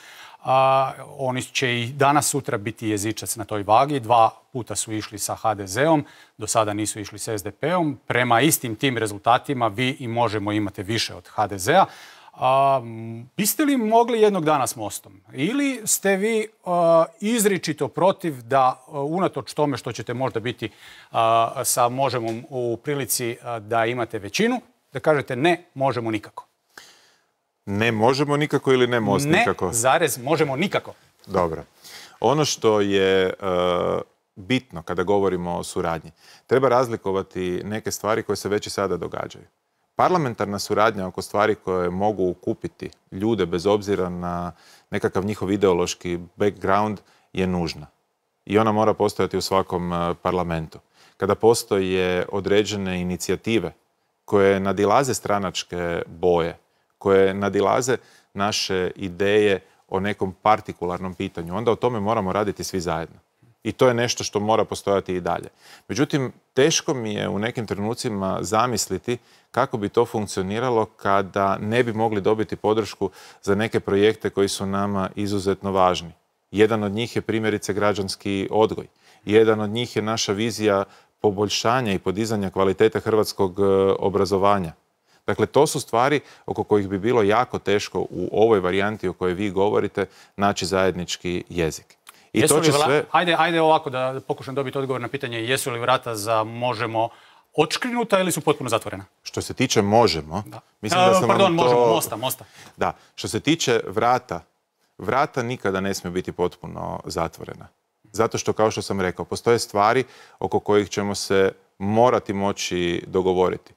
A, oni će i danas sutra biti jezičac na toj vagi. Dva puta su išli sa HDZ-om, do sada nisu išli sa SDP-om. Prema istim tim rezultatima vi i možemo imate više od HDZ-a. A, biste li mogli jednog dana s Mostom? Ili ste vi e, izričito protiv da, e, unatoč tome što ćete možda biti e, sa možemo u prilici da imate većinu, da kažete ne, možemo nikako? Ne možemo nikako ili ne most nikako? Ne, zarez, možemo nikako. Dobro. Ono što je bitno kada govorimo o suradnji, treba razlikovati neke stvari koje se već i sada događaju parlamentarna suradnja oko stvari koje mogu kupiti ljude bez obzira na nekakav njihov ideološki background je nužna. I ona mora postojati u svakom e, parlamentu. Kada postoje određene inicijative koje nadilaze stranačke boje, koje nadilaze naše ideje o nekom partikularnom pitanju, onda o tome moramo raditi svi zajedno. I to je nešto što mora postojati i dalje. Međutim, teško mi je u nekim trenucima zamisliti kako bi to funkcioniralo kada ne bi mogli dobiti podršku za neke projekte koji su nama izuzetno važni. Jedan od njih je primjerice građanski odgoj. Jedan od njih je naša vizija poboljšanja i podizanja kvalitete hrvatskog e, obrazovanja. Dakle, to su stvari oko kojih bi bilo jako teško u ovoj varijanti o kojoj vi govorite naći zajednički jezik. I to sve... Ajde, ovako da pokušam dobiti odgovor na pitanje jesu li vrata za možemo odškrinuta ili su potpuno zatvorena? Što se tiče možemo, mislim e, Pardon, možemo, mosta, mosta. Da, što se tiče vrata, vrata nikada ne smije biti potpuno zatvorena. Zato što, kao što sam rekao, postoje stvari oko kojih ćemo se morati moći dogovoriti.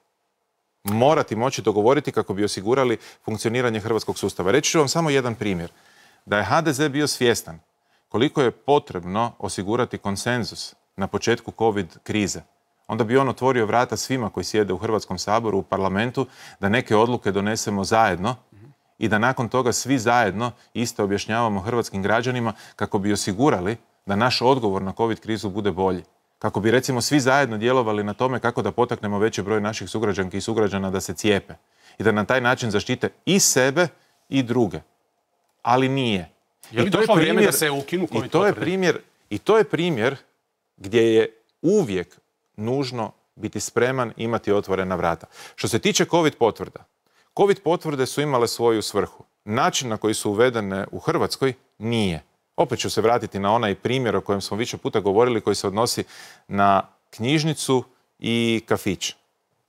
Morati moći dogovoriti kako bi osigurali funkcioniranje hrvatskog sustava. Reći ću vam samo jedan primjer. Da je HDZ bio svjestan koliko je potrebno osigurati konsenzus na početku COVID krize, onda bi on otvorio vrata svima koji sjede u Hrvatskom saboru, u parlamentu, da neke odluke donesemo zajedno i da nakon toga svi zajedno isto objašnjavamo hrvatskim građanima kako bi osigurali da naš odgovor na COVID krizu bude bolji. Kako bi recimo svi zajedno djelovali na tome kako da potaknemo veći broj naših sugrađanki i sugrađana da se cijepe i da na taj način zaštite i sebe i druge. Ali nije. I to je primjer, da se ukinu i to je primjer I to je primjer gdje je uvijek nužno biti spreman imati otvorena vrata. Što se tiče COVID potvrda, COVID potvrde su imale svoju svrhu. Način na koji su uvedene u Hrvatskoj nije. Opet ću se vratiti na onaj primjer o kojem smo više puta govorili koji se odnosi na knjižnicu i kafić.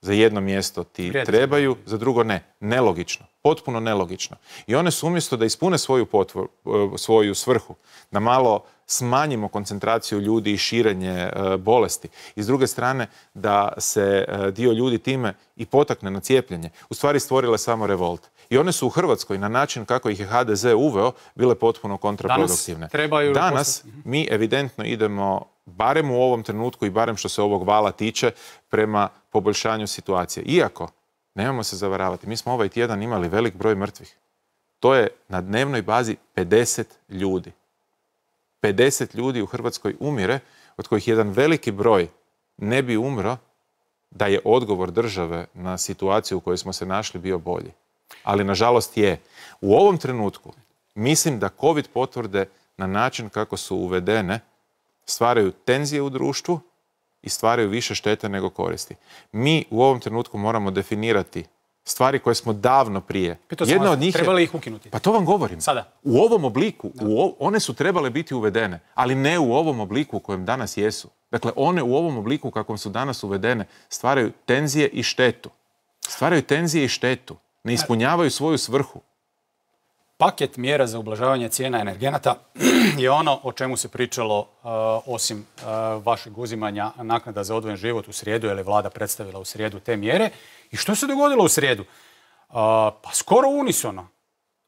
Za jedno mjesto ti trebaju, za drugo ne. Nelogično. Potpuno nelogično. I one su umjesto da ispune svoju, potvor, e, svoju svrhu, da malo smanjimo koncentraciju ljudi i širenje e, bolesti. I s druge strane da se e, dio ljudi time i potakne na cijepljenje. U stvari stvorile samo revolt. I one su u Hrvatskoj na način kako ih je HDZ uveo bile potpuno kontraproduktivne. Danas, Danas mhm. mi evidentno idemo barem u ovom trenutku i barem što se ovog vala tiče prema poboljšanju situacije. Iako, nemamo se zavaravati, mi smo ovaj tjedan imali velik broj mrtvih. To je na dnevnoj bazi 50 ljudi. 50 ljudi u Hrvatskoj umire, od kojih jedan veliki broj ne bi umro da je odgovor države na situaciju u kojoj smo se našli bio bolji ali nažalost je. U ovom trenutku mislim da COVID potvrde na način kako su uvedene stvaraju tenzije u društvu i stvaraju više štete nego koristi. Mi u ovom trenutku moramo definirati stvari koje smo davno prije. E, Jedna od njih trebali ih ukinuti. Pa to vam govorim. Sada. U ovom obliku, one su trebale biti uvedene, ali ne u ovom obliku u kojem danas jesu. Dakle, one u ovom obliku u kakvom su danas uvedene stvaraju tenzije i štetu. Stvaraju tenzije i štetu ne ispunjavaju svoju svrhu. Paket mjera za ublažavanje cijena energenata je ono o čemu se pričalo e, osim e, vašeg uzimanja naknada za odvojen život u srijedu, jer je vlada predstavila u srijedu te mjere. I što se dogodilo u srijedu? E, pa skoro unisono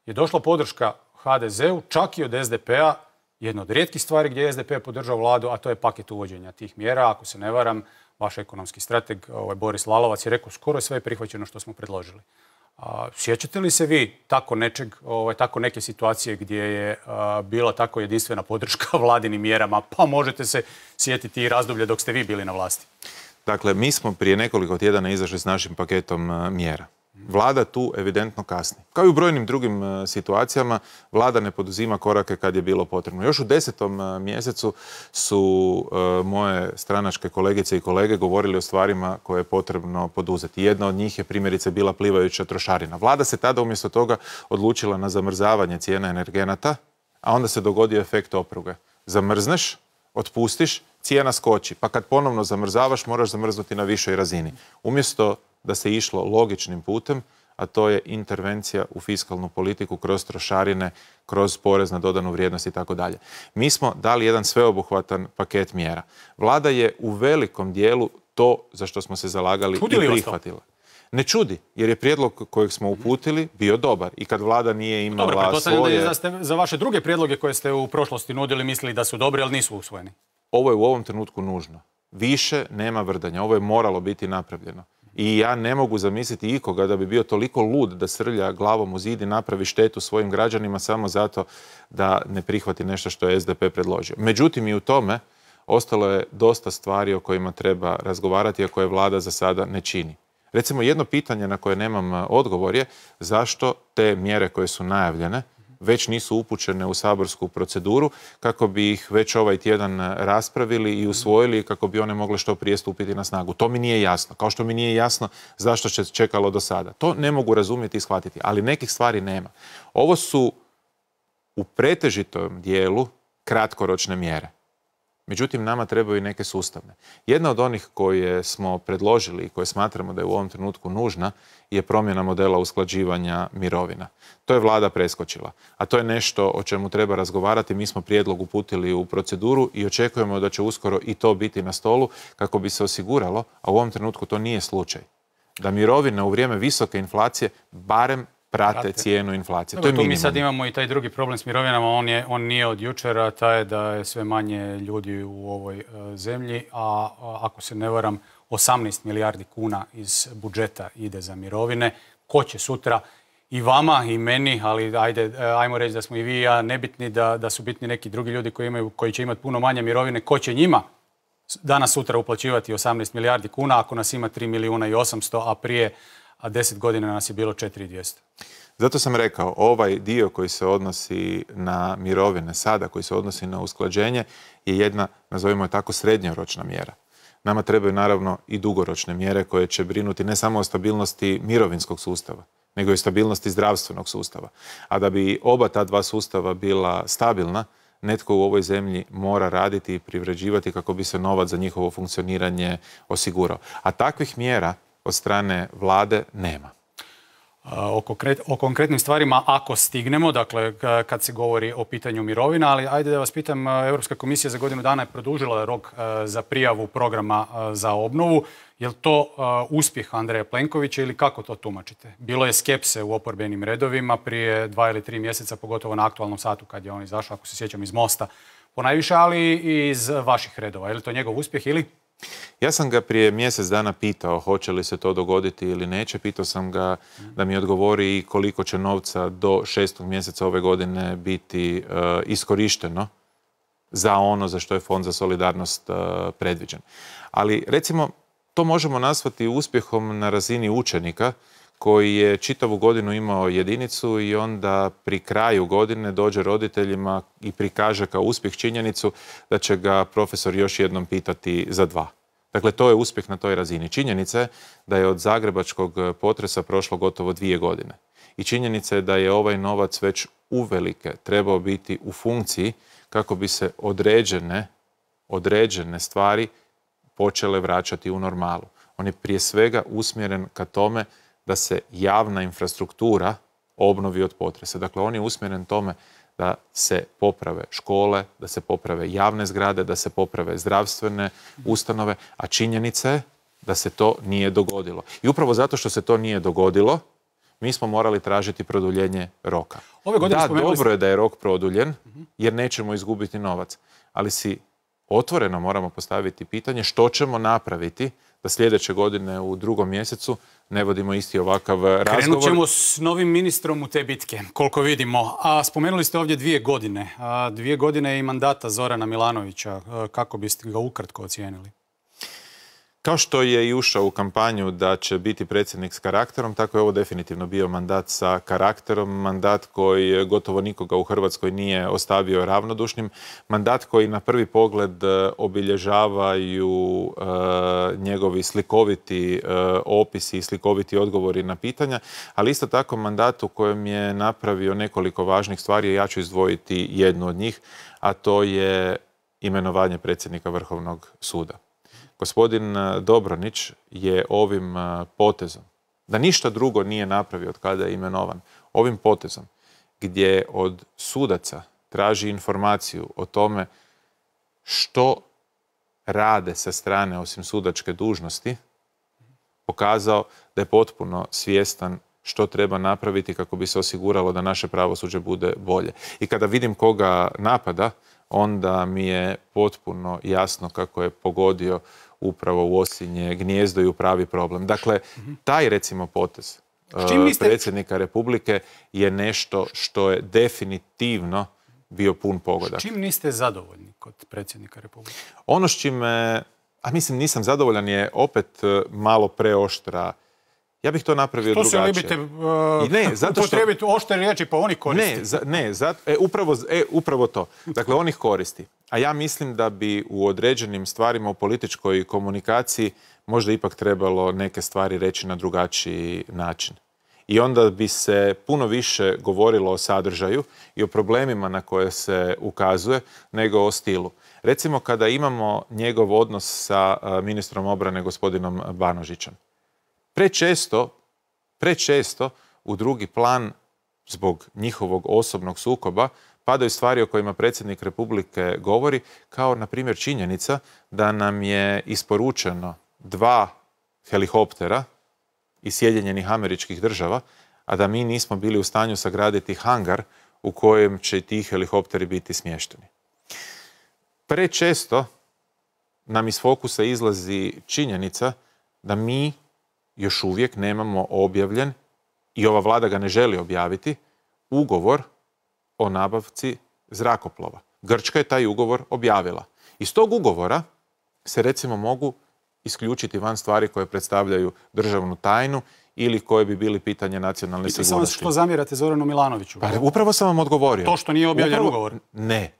je došla podrška HDZ-u, čak i od SDP-a, jedna od rijetkih stvari gdje je SDP podržao vladu, a to je paket uvođenja tih mjera. Ako se ne varam, vaš ekonomski strateg ovaj Boris Lalovac je rekao skoro sve je prihvaćeno što smo predložili. A, sjećate li se vi tako nečeg, ovaj, tako neke situacije gdje je bila tako jedinstvena podrška vladinim mjerama, pa možete se sjetiti i razdoblje dok ste vi bili na vlasti? Dakle, mi smo prije nekoliko tjedana izašli s našim paketom mjera. Vlada tu evidentno kasni. Kao i u brojnim drugim e, situacijama, vlada ne poduzima korake kad je bilo potrebno. Još u desetom e, mjesecu su e, moje stranačke kolegice i kolege govorili o stvarima koje je potrebno poduzeti. Jedna od njih je primjerice bila plivajuća trošarina. Vlada se tada umjesto toga odlučila na zamrzavanje cijena energenata, a onda se dogodio efekt opruge. Zamrzneš, otpustiš, cijena skoči, pa kad ponovno zamrzavaš moraš zamrznuti na višoj razini. Umjesto da se išlo logičnim putem, a to je intervencija u fiskalnu politiku kroz trošarine, kroz porez na dodanu vrijednost i tako dalje. Mi smo dali jedan sveobuhvatan paket mjera. Vlada je u velikom dijelu to za što smo se zalagali i prihvatila. Ne čudi, jer je prijedlog kojeg smo mhm. uputili bio dobar i kad vlada nije imala Dobre, za vaše druge prijedloge koje ste u prošlosti nudili mislili da su dobri, ali nisu usvojeni. Ovo je u ovom trenutku nužno. Više nema vrdanja. Ovo je moralo biti napravljeno i ja ne mogu zamisliti ikoga da bi bio toliko lud da srlja glavom u zid i napravi štetu svojim građanima samo zato da ne prihvati nešto što je SDP predložio. Međutim, i u tome ostalo je dosta stvari o kojima treba razgovarati, a koje vlada za sada ne čini. Recimo, jedno pitanje na koje nemam e, odgovor je zašto te mjere koje su najavljene već nisu upućene u saborsku proceduru kako bi ih već ovaj tjedan raspravili i usvojili kako bi one mogle što prije stupiti na snagu. To mi nije jasno. Kao što mi nije jasno zašto se čekalo do sada. To ne mogu razumjeti i shvatiti, ali nekih stvari nema. Ovo su u pretežitom dijelu kratkoročne mjere. Međutim, nama trebaju i neke sustavne. Jedna od onih koje smo predložili i koje smatramo da je u ovom trenutku nužna je promjena modela usklađivanja mirovina. To je vlada preskočila, a to je nešto o čemu treba razgovarati. Mi smo prijedlog uputili u proceduru i očekujemo da će uskoro i to biti na stolu kako bi se osiguralo, a u ovom trenutku to nije slučaj, da mirovine u vrijeme visoke inflacije barem prate cijenu inflacije. to je mi sad imamo i taj drugi problem s mirovinama, on, je, on nije od jučera, a taj je da je sve manje ljudi u ovoj e, zemlji, a, ako se ne varam, 18 milijardi kuna iz budžeta ide za mirovine. Ko će sutra i vama i meni, ali ajde, e, ajmo reći da smo i vi i ja nebitni, da, da su bitni neki drugi ljudi koji, imaju, koji će imati puno manje mirovine, ko će njima danas sutra uplaćivati 18 milijardi kuna ako nas ima 3 milijuna i 800, a prije a deset godina nas je bilo 4200. Zato sam rekao, ovaj dio koji se odnosi na mirovine sada, koji se odnosi na usklađenje, je jedna, nazovimo je tako, srednjoročna mjera. Nama trebaju naravno i dugoročne mjere koje će brinuti ne samo o stabilnosti mirovinskog sustava, nego i o stabilnosti zdravstvenog sustava. A da bi oba ta dva sustava bila stabilna, netko u ovoj zemlji mora raditi i privređivati kako bi se novac za njihovo funkcioniranje osigurao. A takvih mjera od strane vlade nema. o konkretnim stvarima, ako stignemo, dakle kad se govori o pitanju mirovina, ali ajde da vas pitam, Europska komisija za godinu dana je produžila rok za prijavu programa za obnovu. Je li to uspjeh Andreja Plenkovića ili kako to tumačite? Bilo je skepse u oporbenim redovima prije dva ili tri mjeseca, pogotovo na aktualnom satu kad je on izašao, ako se sjećam, iz Mosta ponajviše, ali i iz vaših redova. Je li to njegov uspjeh ili... Ja sam ga prije mjesec dana pitao hoće li se to dogoditi ili neće. Pitao sam ga da mi odgovori koliko će novca do šestog mjeseca ove godine biti e, iskorišteno za ono za što je Fond za solidarnost e, predviđen. Ali recimo to možemo nazvati uspjehom na razini učenika koji je čitavu godinu imao jedinicu i onda pri kraju godine dođe roditeljima i prikaže kao uspjeh činjenicu da će ga profesor još jednom pitati za dva. Dakle, to je uspjeh na toj razini. Činjenica je da je od zagrebačkog potresa prošlo gotovo dvije godine. I činjenica je da je ovaj novac već uvelike trebao biti u funkciji kako bi se određene, određene stvari počele vraćati u normalu. On je prije svega usmjeren ka tome da se javna infrastruktura obnovi od potresa. Dakle, on je usmjeren tome da se poprave škole, da se poprave javne zgrade, da se poprave zdravstvene ustanove, a činjenica je da se to nije dogodilo. I upravo zato što se to nije dogodilo, mi smo morali tražiti produljenje roka. Ove da, dobro je da je rok produljen, mhm. jer nećemo izgubiti novac. Ali si otvoreno moramo postaviti pitanje što ćemo napraviti da sljedeće godine u drugom mjesecu ne vodimo isti ovakav razgovor. Krenut ćemo s novim ministrom u te bitke, koliko vidimo. A spomenuli ste ovdje dvije godine. A, dvije godine i mandata Zorana Milanovića. E, kako biste ga ukratko ocijenili? Kao što je i ušao u kampanju da će biti predsjednik s karakterom, tako je ovo definitivno bio mandat sa karakterom, mandat koji gotovo nikoga u Hrvatskoj nije ostavio ravnodušnim, mandat koji na prvi pogled e, obilježavaju e, njegovi slikoviti e, opisi i slikoviti odgovori na pitanja, ali isto tako mandat u kojem je napravio nekoliko važnih stvari, ja ću izdvojiti jednu od njih, a to je imenovanje predsjednika Vrhovnog suda. Gospodin e, Dobronić je ovim e, potezom, da ništa drugo nije napravio od kada je imenovan, ovim potezom gdje od sudaca traži informaciju o tome što rade sa strane osim sudačke dužnosti, pokazao da je potpuno svjestan što treba napraviti kako bi se osiguralo da naše pravosuđe bude bolje. I kada vidim koga napada, onda mi je potpuno jasno kako je pogodio upravo u osinje gnijezdo i u pravi problem. Dakle, taj recimo potez e, predsjednika Republike je nešto što je definitivno bio pun pogodak. S čim niste zadovoljni kod predsjednika Republike? Ono s čime, a mislim nisam zadovoljan je opet e, malo preoštra ja bih to napravio drugačije. Što se libite uh, zato upotrebiti ošte riječi, pa oni koristi. Ne, e, e, upravo, to. Dakle, onih ih koristi. A ja mislim da bi u određenim stvarima u političkoj komunikaciji možda ipak trebalo neke stvari reći na drugačiji način. I onda bi se puno više govorilo o sadržaju i o problemima na koje se ukazuje nego o stilu. Recimo kada imamo njegov odnos sa uh, ministrom obrane gospodinom Banožićem prečesto, prečesto u drugi plan zbog njihovog osobnog sukoba padaju stvari o kojima predsjednik Republike govori, kao na primjer činjenica da nam je isporučeno dva helihoptera iz Sjedinjenih američkih država, a da mi nismo bili u stanju sagraditi hangar u kojem će ti helihopteri biti smješteni. Prečesto nam iz fokusa izlazi činjenica da mi još uvijek nemamo objavljen, i ova vlada ga ne želi objaviti, ugovor o nabavci zrakoplova. Grčka je taj ugovor objavila. Iz tog ugovora se recimo mogu isključiti van stvari koje predstavljaju državnu tajnu ili koje bi bili pitanje nacionalne sam sigurnosti. što zamjerate Zoranu Milanoviću. Pa, upravo sam vam odgovorio. To što nije objavljen ugovor. Ne.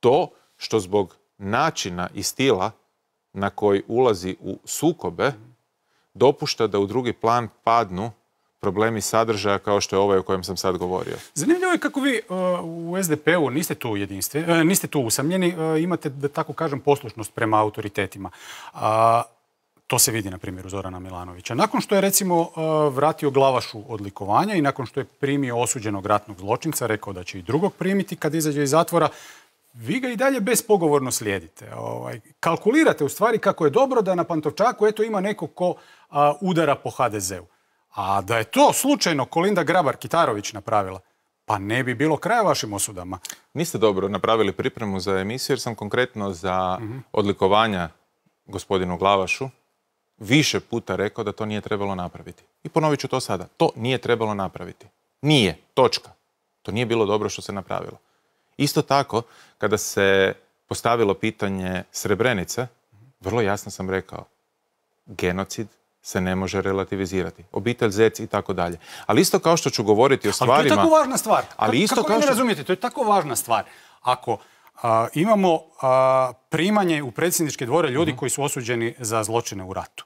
To što zbog načina i stila na koji ulazi u sukobe dopušta da u drugi plan padnu problemi sadržaja kao što je ovaj o kojem sam sad govorio. Zanimljivo je kako vi e, u SDP-u niste tu e, niste tu usamljeni, e, imate, da tako kažem, poslušnost prema autoritetima. To se vidi na u Zorana Milanovića. Nakon što je recimo vratio glavašu odlikovanja i nakon što je primio osuđenog ratnog zločinca, rekao da će i drugog primiti kad izađe iz zatvora, vi ga i dalje bespogovorno slijedite. Ovaj. kalkulirate u stvari kako je dobro da na Pantovčaku eto, ima neko ko udara po HDZ-u. A da je to slučajno Kolinda Grabar-Kitarović napravila, pa ne bi bilo kraja vašim osudama. Niste dobro napravili pripremu za emisiju jer sam konkretno za mhm. odlikovanja gospodinu Glavašu više puta rekao da to nije trebalo napraviti. I ponovit ću to sada. To nije trebalo napraviti. Nije. Točka. To nije bilo dobro što se napravilo. Isto tako, kada se postavilo pitanje Srebrenice, vrlo jasno sam rekao, genocid se ne može relativizirati. Obitelj, zec i tako dalje. Ali isto kao što ću govoriti o stvarima... Ali to je tako važna stvar. Ali isto kao što... ne razumijete? To je tako važna stvar. Ako imamo primanje u predsjedničke dvore ljudi mhm. koji su osuđeni za zločine u ratu.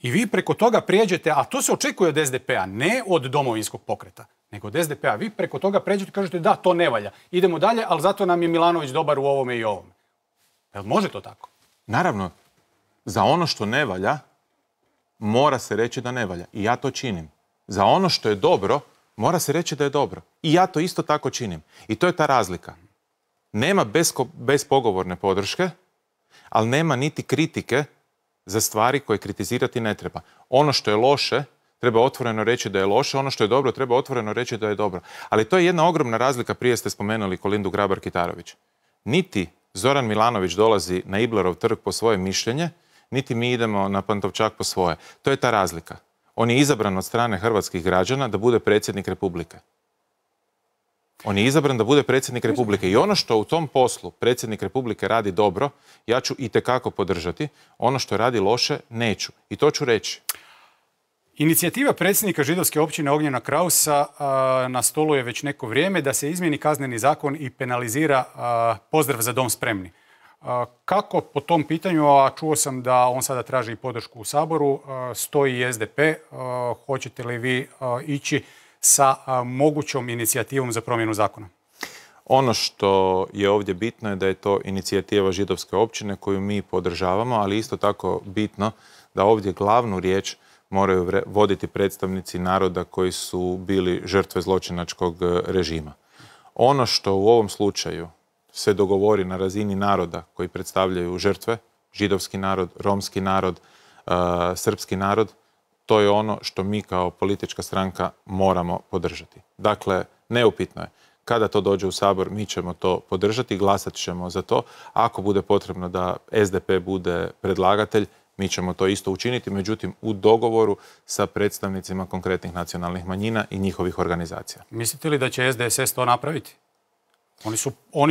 I vi preko toga prijeđete, a to se očekuje od SDP-a, ne od domovinskog pokreta, nego od SDP-a. Vi preko toga pređete i kažete da, to ne valja. Idemo dalje, ali zato nam je Milanović dobar u ovome i ovome. Jel može to tako? Naravno, za ono što ne valja, mora se reći da ne valja. I ja to činim. Za ono što je dobro, mora se reći da je dobro. I ja to isto tako činim. I to je ta razlika. Nema bez bespogovorne podrške, ali nema niti kritike za stvari koje kritizirati ne treba. Ono što je loše, treba otvoreno reći da je loše, ono što je dobro treba otvoreno reći da je dobro. Ali to je jedna ogromna razlika, prije ste spomenuli Kolindu Grabar-Kitarović. Niti Zoran Milanović dolazi na Iblerov trg po svoje mišljenje, niti mi idemo na Pantovčak po svoje. To je ta razlika. On je izabran od strane hrvatskih građana da bude predsjednik Republike. On je izabran da bude predsjednik Republike. I ono što u tom poslu predsjednik Republike radi dobro, ja ću i tekako podržati. Ono što radi loše, neću. I to ću reći. Inicijativa predsjednika židovske općine Ognjena Krausa na stolu je već neko vrijeme da se izmjeni kazneni zakon i penalizira pozdrav za dom spremni. Kako po tom pitanju, a čuo sam da on sada traži i podršku u Saboru, stoji SDP, hoćete li vi ići sa mogućom inicijativom za promjenu zakona? Ono što je ovdje bitno je da je to inicijativa židovske općine koju mi podržavamo, ali isto tako bitno da ovdje glavnu riječ moraju voditi predstavnici naroda koji su bili žrtve zločinačkog režima. Ono što u ovom slučaju se dogovori na razini naroda koji predstavljaju žrtve, židovski narod, romski narod, e, srpski narod, to je ono što mi kao politička stranka moramo podržati. Dakle, neupitno je. Kada to dođe u sabor, mi ćemo to podržati, glasat ćemo za to. Ako bude potrebno da SDP bude predlagatelj, mi ćemo to isto učiniti, međutim u dogovoru sa predstavnicima konkretnih nacionalnih manjina i njihovih organizacija. Mislite li da će SDSS to napraviti? Oni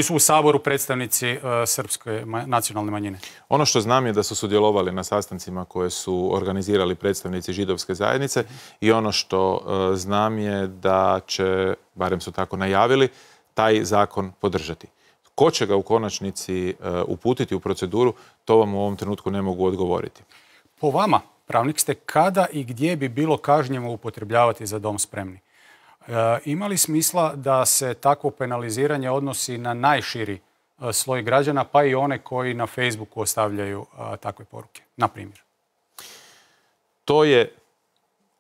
su, u Saboru predstavnici e, srpske nacionalne manjine. Ono što znam je da su sudjelovali na sastancima koje su organizirali predstavnici židovske zajednice i ono što e, znam je da će, barem su tako najavili, taj zakon podržati. Ko će ga u konačnici e, uputiti u proceduru, to vam u ovom trenutku ne mogu odgovoriti. Po vama, pravnik ste, kada i gdje bi bilo kažnjivo upotrebljavati za dom spremni? E, ima li smisla da se takvo penaliziranje odnosi na najširi e, sloj građana, pa i one koji na Facebooku ostavljaju e, takve poruke, na primjer? To je...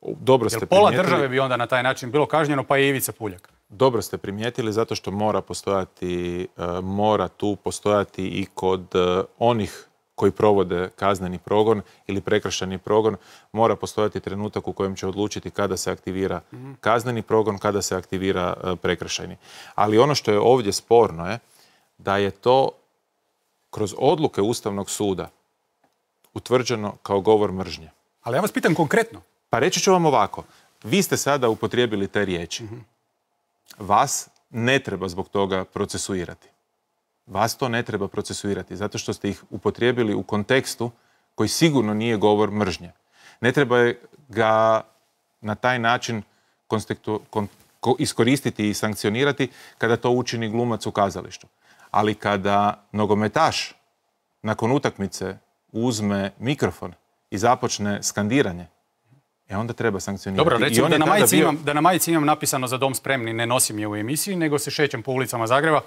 Dobro ste pola države bi onda na taj način bilo kažnjeno, pa i Ivica Puljak. Dobro ste primijetili, zato što mora postojati, mora tu postojati i kod onih koji provode kazneni progon ili prekršajni progon, mora postojati trenutak u kojem će odlučiti kada se aktivira kazneni progon, kada se aktivira e, prekršajni. Ali ono što je ovdje sporno je da je to kroz odluke Ustavnog suda utvrđeno kao govor mržnje. Ali ja vas pitam konkretno. Pa reći ću vam ovako. Vi ste sada upotrijebili te riječi. Mhm. Vas ne treba zbog toga procesuirati vas to ne treba procesuirati zato što ste ih upotrijebili u kontekstu koji sigurno nije govor mržnje. Ne treba ga na taj način iskoristiti i sankcionirati kada to učini glumac u kazalištu. Ali kada nogometaš nakon utakmice uzme mikrofon i započne skandiranje, E onda treba sankcionirati. Dobro, recimo da na, da na majici imam napisano za dom spremni, ne nosim je u emisiji, nego se šećem po ulicama Zagreba,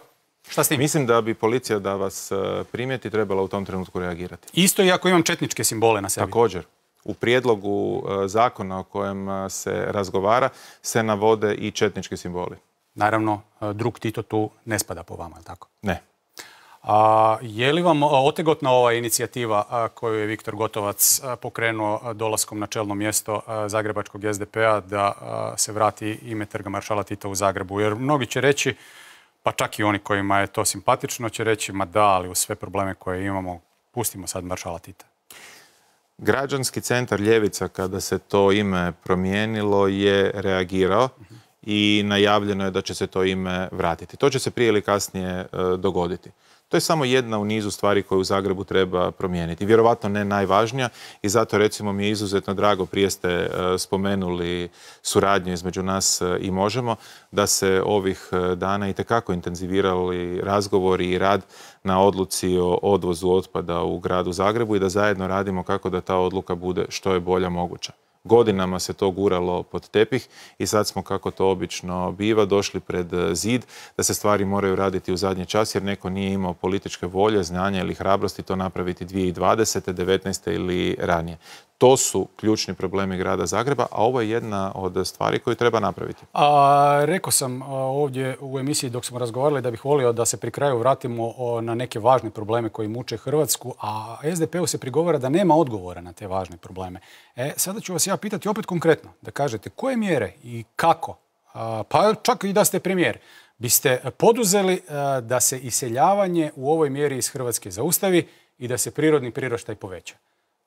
Šta s Mislim da bi policija da vas e, primijeti trebala u tom trenutku reagirati. Isto i ako imam četničke simbole na sebi. Također. U prijedlogu e, zakona o kojem e, se razgovara se navode i četnički simboli. Naravno, drug Tito tu ne spada po vama, tako? Ne. A, je li vam otegotna ova inicijativa koju je Viktor Gotovac pokrenuo dolaskom na čelno mjesto Zagrebačkog SDP-a da se vrati ime trga maršala Tita u Zagrebu? Jer mnogi će reći pa čak i oni kojima je to simpatično će reći ma da, ali u sve probleme koje imamo, pustimo sad maršala Tita. Građanski centar Ljevica, kada se to ime promijenilo, je reagirao i najavljeno je da će se to ime vratiti. To će se prije ili kasnije e, dogoditi. To je samo jedna u nizu stvari koje u Zagrebu treba promijeniti. Vjerovatno ne najvažnija i zato recimo mi je izuzetno drago, prije ste e, spomenuli suradnju između nas e, i Možemo, da se ovih e, dana i tekako intenzivirali razgovori i rad na odluci o odvozu otpada u gradu Zagrebu i da zajedno radimo kako da ta odluka bude što je bolja moguća. Godinama se to guralo pod tepih i sad smo, kako to obično biva, došli pred eh, zid da se stvari moraju raditi u zadnji čas jer neko nije imao političke volje, znanja ili hrabrosti to napraviti 2020. 19. ili ranije to su ključni problemi grada Zagreba, a ovo je jedna od stvari koju treba napraviti. A, rekao sam ovdje u emisiji dok smo razgovarali da bih volio da se pri kraju vratimo na neke važne probleme koji muče Hrvatsku, a SDP-u se prigovara da nema odgovora na te važne probleme. E, sada ću vas ja pitati opet konkretno, da kažete koje mjere i kako, pa čak i da ste premijer, biste poduzeli da se iseljavanje u ovoj mjeri iz Hrvatske zaustavi i da se prirodni priroštaj poveća.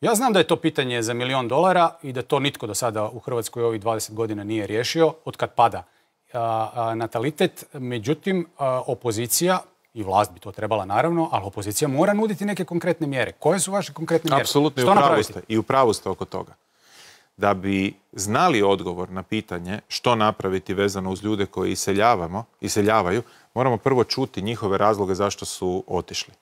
Ja znam da je to pitanje za milion dolara i da to nitko do sada u Hrvatskoj ovih 20 godina nije riješio, od kad pada natalitet. Međutim, opozicija i vlast bi to trebala naravno, ali opozicija mora nuditi neke konkretne mjere. Koje su vaše konkretne mjere? Apsolutno i u ste. I u pravu ste oko toga. Da bi znali odgovor na pitanje što napraviti vezano uz ljude koji iseljavaju, moramo prvo čuti njihove razloge zašto su otišli.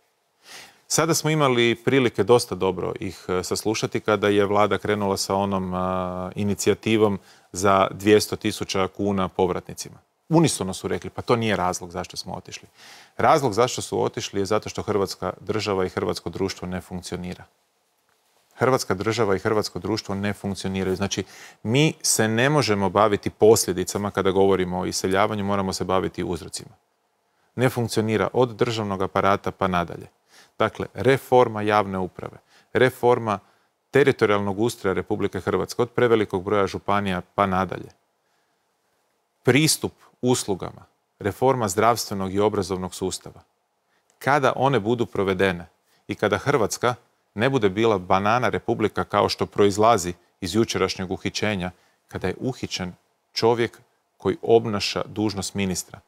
Sada smo imali prilike dosta dobro ih e, saslušati kada je vlada krenula sa onom e, inicijativom za 200 tisuća kuna povratnicima. Unisono su rekli, pa to nije razlog zašto smo otišli. Razlog zašto su otišli je zato što Hrvatska država i Hrvatsko društvo ne funkcionira. Hrvatska država i hrvatsko društvo ne funkcioniraju. Znači, mi se ne možemo baviti posljedicama kada govorimo o iseljavanju, moramo se baviti uzrocima. Ne funkcionira od državnog aparata pa nadalje. Dakle, reforma javne uprave, reforma teritorijalnog ustroja Republike Hrvatske od prevelikog broja županija pa nadalje. Pristup uslugama, reforma zdravstvenog i obrazovnog sustava. Kada one budu provedene i kada Hrvatska ne bude bila banana republika kao što proizlazi iz jučerašnjeg uhićenja, kada je uhićen čovjek koji obnaša dužnost ministra.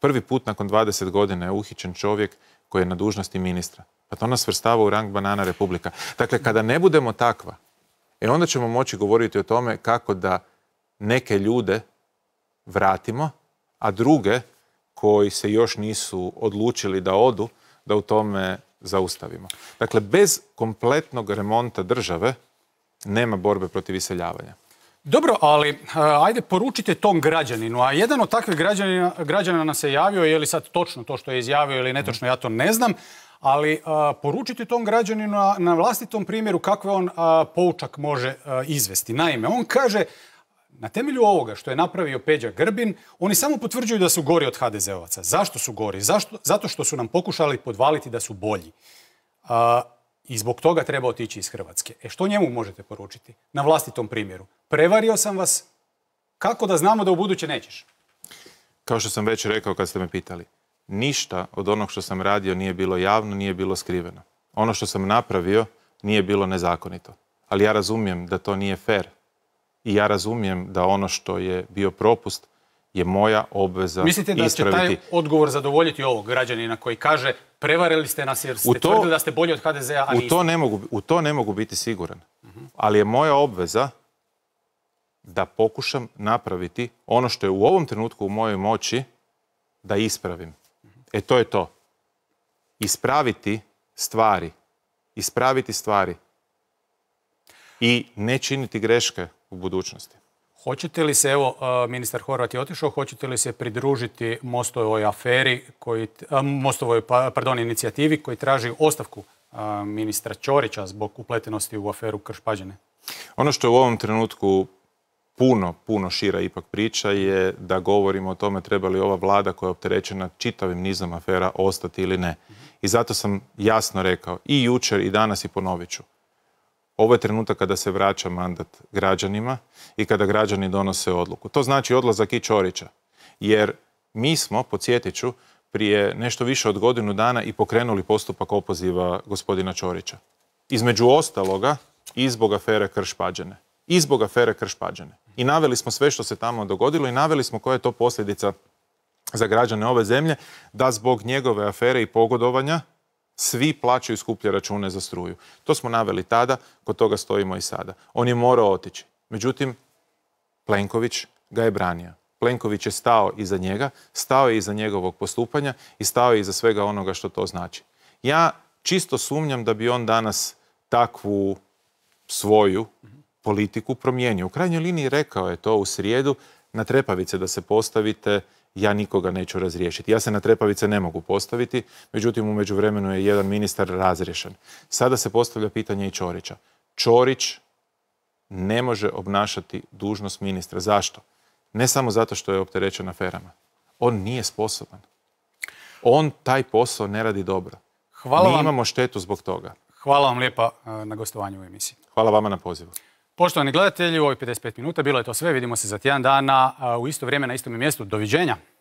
Prvi put nakon 20 godina je uhićen čovjek koji je na dužnosti ministra. Pa to nas svrstava u rang banana republika. Dakle, kada ne budemo takva, e onda ćemo moći govoriti o tome kako da neke ljude vratimo, a druge koji se još nisu odlučili da odu, da u tome zaustavimo. Dakle, bez kompletnog remonta države nema borbe protiv iseljavanja. Dobro, ali e, ajde poručite tom građaninu, a jedan od takvih građana nam se javio, je li sad točno to što je izjavio ili netočno, ja to ne znam, ali e, poručite tom građaninu na, vlastitom primjeru kakve on e, poučak može izvesti. Naime, on kaže, na temelju ovoga što je napravio Peđa Grbin, oni samo potvrđuju da su gori od HDZ-ovaca. Zašto su gori? Zato što su nam pokušali podvaliti da su bolji. I zbog toga treba otići iz Hrvatske. E što njemu možete poručiti? Na vlastitom primjeru prevario sam vas, kako da znamo da u buduće nećeš? Kao što sam već rekao kad ste me pitali, ništa od onog što sam radio nije bilo javno, nije bilo skriveno. Ono što sam napravio nije bilo nezakonito. Ali ja razumijem da to nije fair. I ja razumijem da ono što je bio propust je moja obveza Mislite da će taj odgovor zadovoljiti ovog građanina koji kaže prevarili ste nas jer ste tvrdili da ste bolji od HDZ-a, a u to ne mogu biti siguran. Ali je moja obveza da pokušam napraviti ono što je u ovom trenutku u mojoj moći da ispravim. E to je to. Ispraviti stvari. Ispraviti stvari. I ne činiti greške u budućnosti. Hoćete li se, evo, ministar Horvat je otišao, hoćete li se pridružiti Mostovoj aferi, koji, Mostovoj, pa, pardon, inicijativi koji traži ostavku ministra Ćorića zbog upletenosti u aferu Kršpađane? Ono što je u ovom trenutku puno, puno šira ipak priča je da govorimo o tome treba li ova vlada koja je opterećena čitavim nizom afera ostati ili ne. I zato sam jasno rekao i jučer i danas i ponovit ću. Ovo je trenutak kada se vraća mandat građanima i kada građani donose odluku. To znači odlazak i Čorića. Jer mi smo, podsjetit ću, prije nešto više od godinu dana i pokrenuli postupak opoziva gospodina Čorića. Između ostaloga i zbog afere Krš-Pađene i zbog afere Kršpađane. I naveli smo sve što se tamo dogodilo i naveli smo koja je to posljedica za građane ove zemlje, da zbog njegove afere i pogodovanja svi plaćaju skuplje račune za struju. To smo naveli tada, kod toga stojimo i sada. On je morao otići. Međutim, Plenković ga je branio. Plenković je stao iza njega, stao je iza njegovog postupanja i stao je iza svega onoga što to znači. Ja čisto sumnjam da bi on danas takvu svoju politiku promijenio. U krajnjoj liniji rekao je to u srijedu, na trepavice da se postavite, ja nikoga neću razriješiti. Ja se na trepavice ne mogu postaviti, međutim u međuvremenu je jedan ministar razriješen. Sada se postavlja pitanje i Čorića. Čorić ne može obnašati dužnost ministra. Zašto? Ne samo zato što je opterećen aferama. On nije sposoban. On taj posao ne radi dobro. Hvala Mi imamo štetu zbog toga. Hvala vam lijepa eh, na gostovanju u emisiji. Hvala vama na pozivu. Poštovani gledatelji, u ovih 55 minuta bilo je to sve. Vidimo se za tjedan dana u isto vrijeme na istom mjestu. Doviđenja.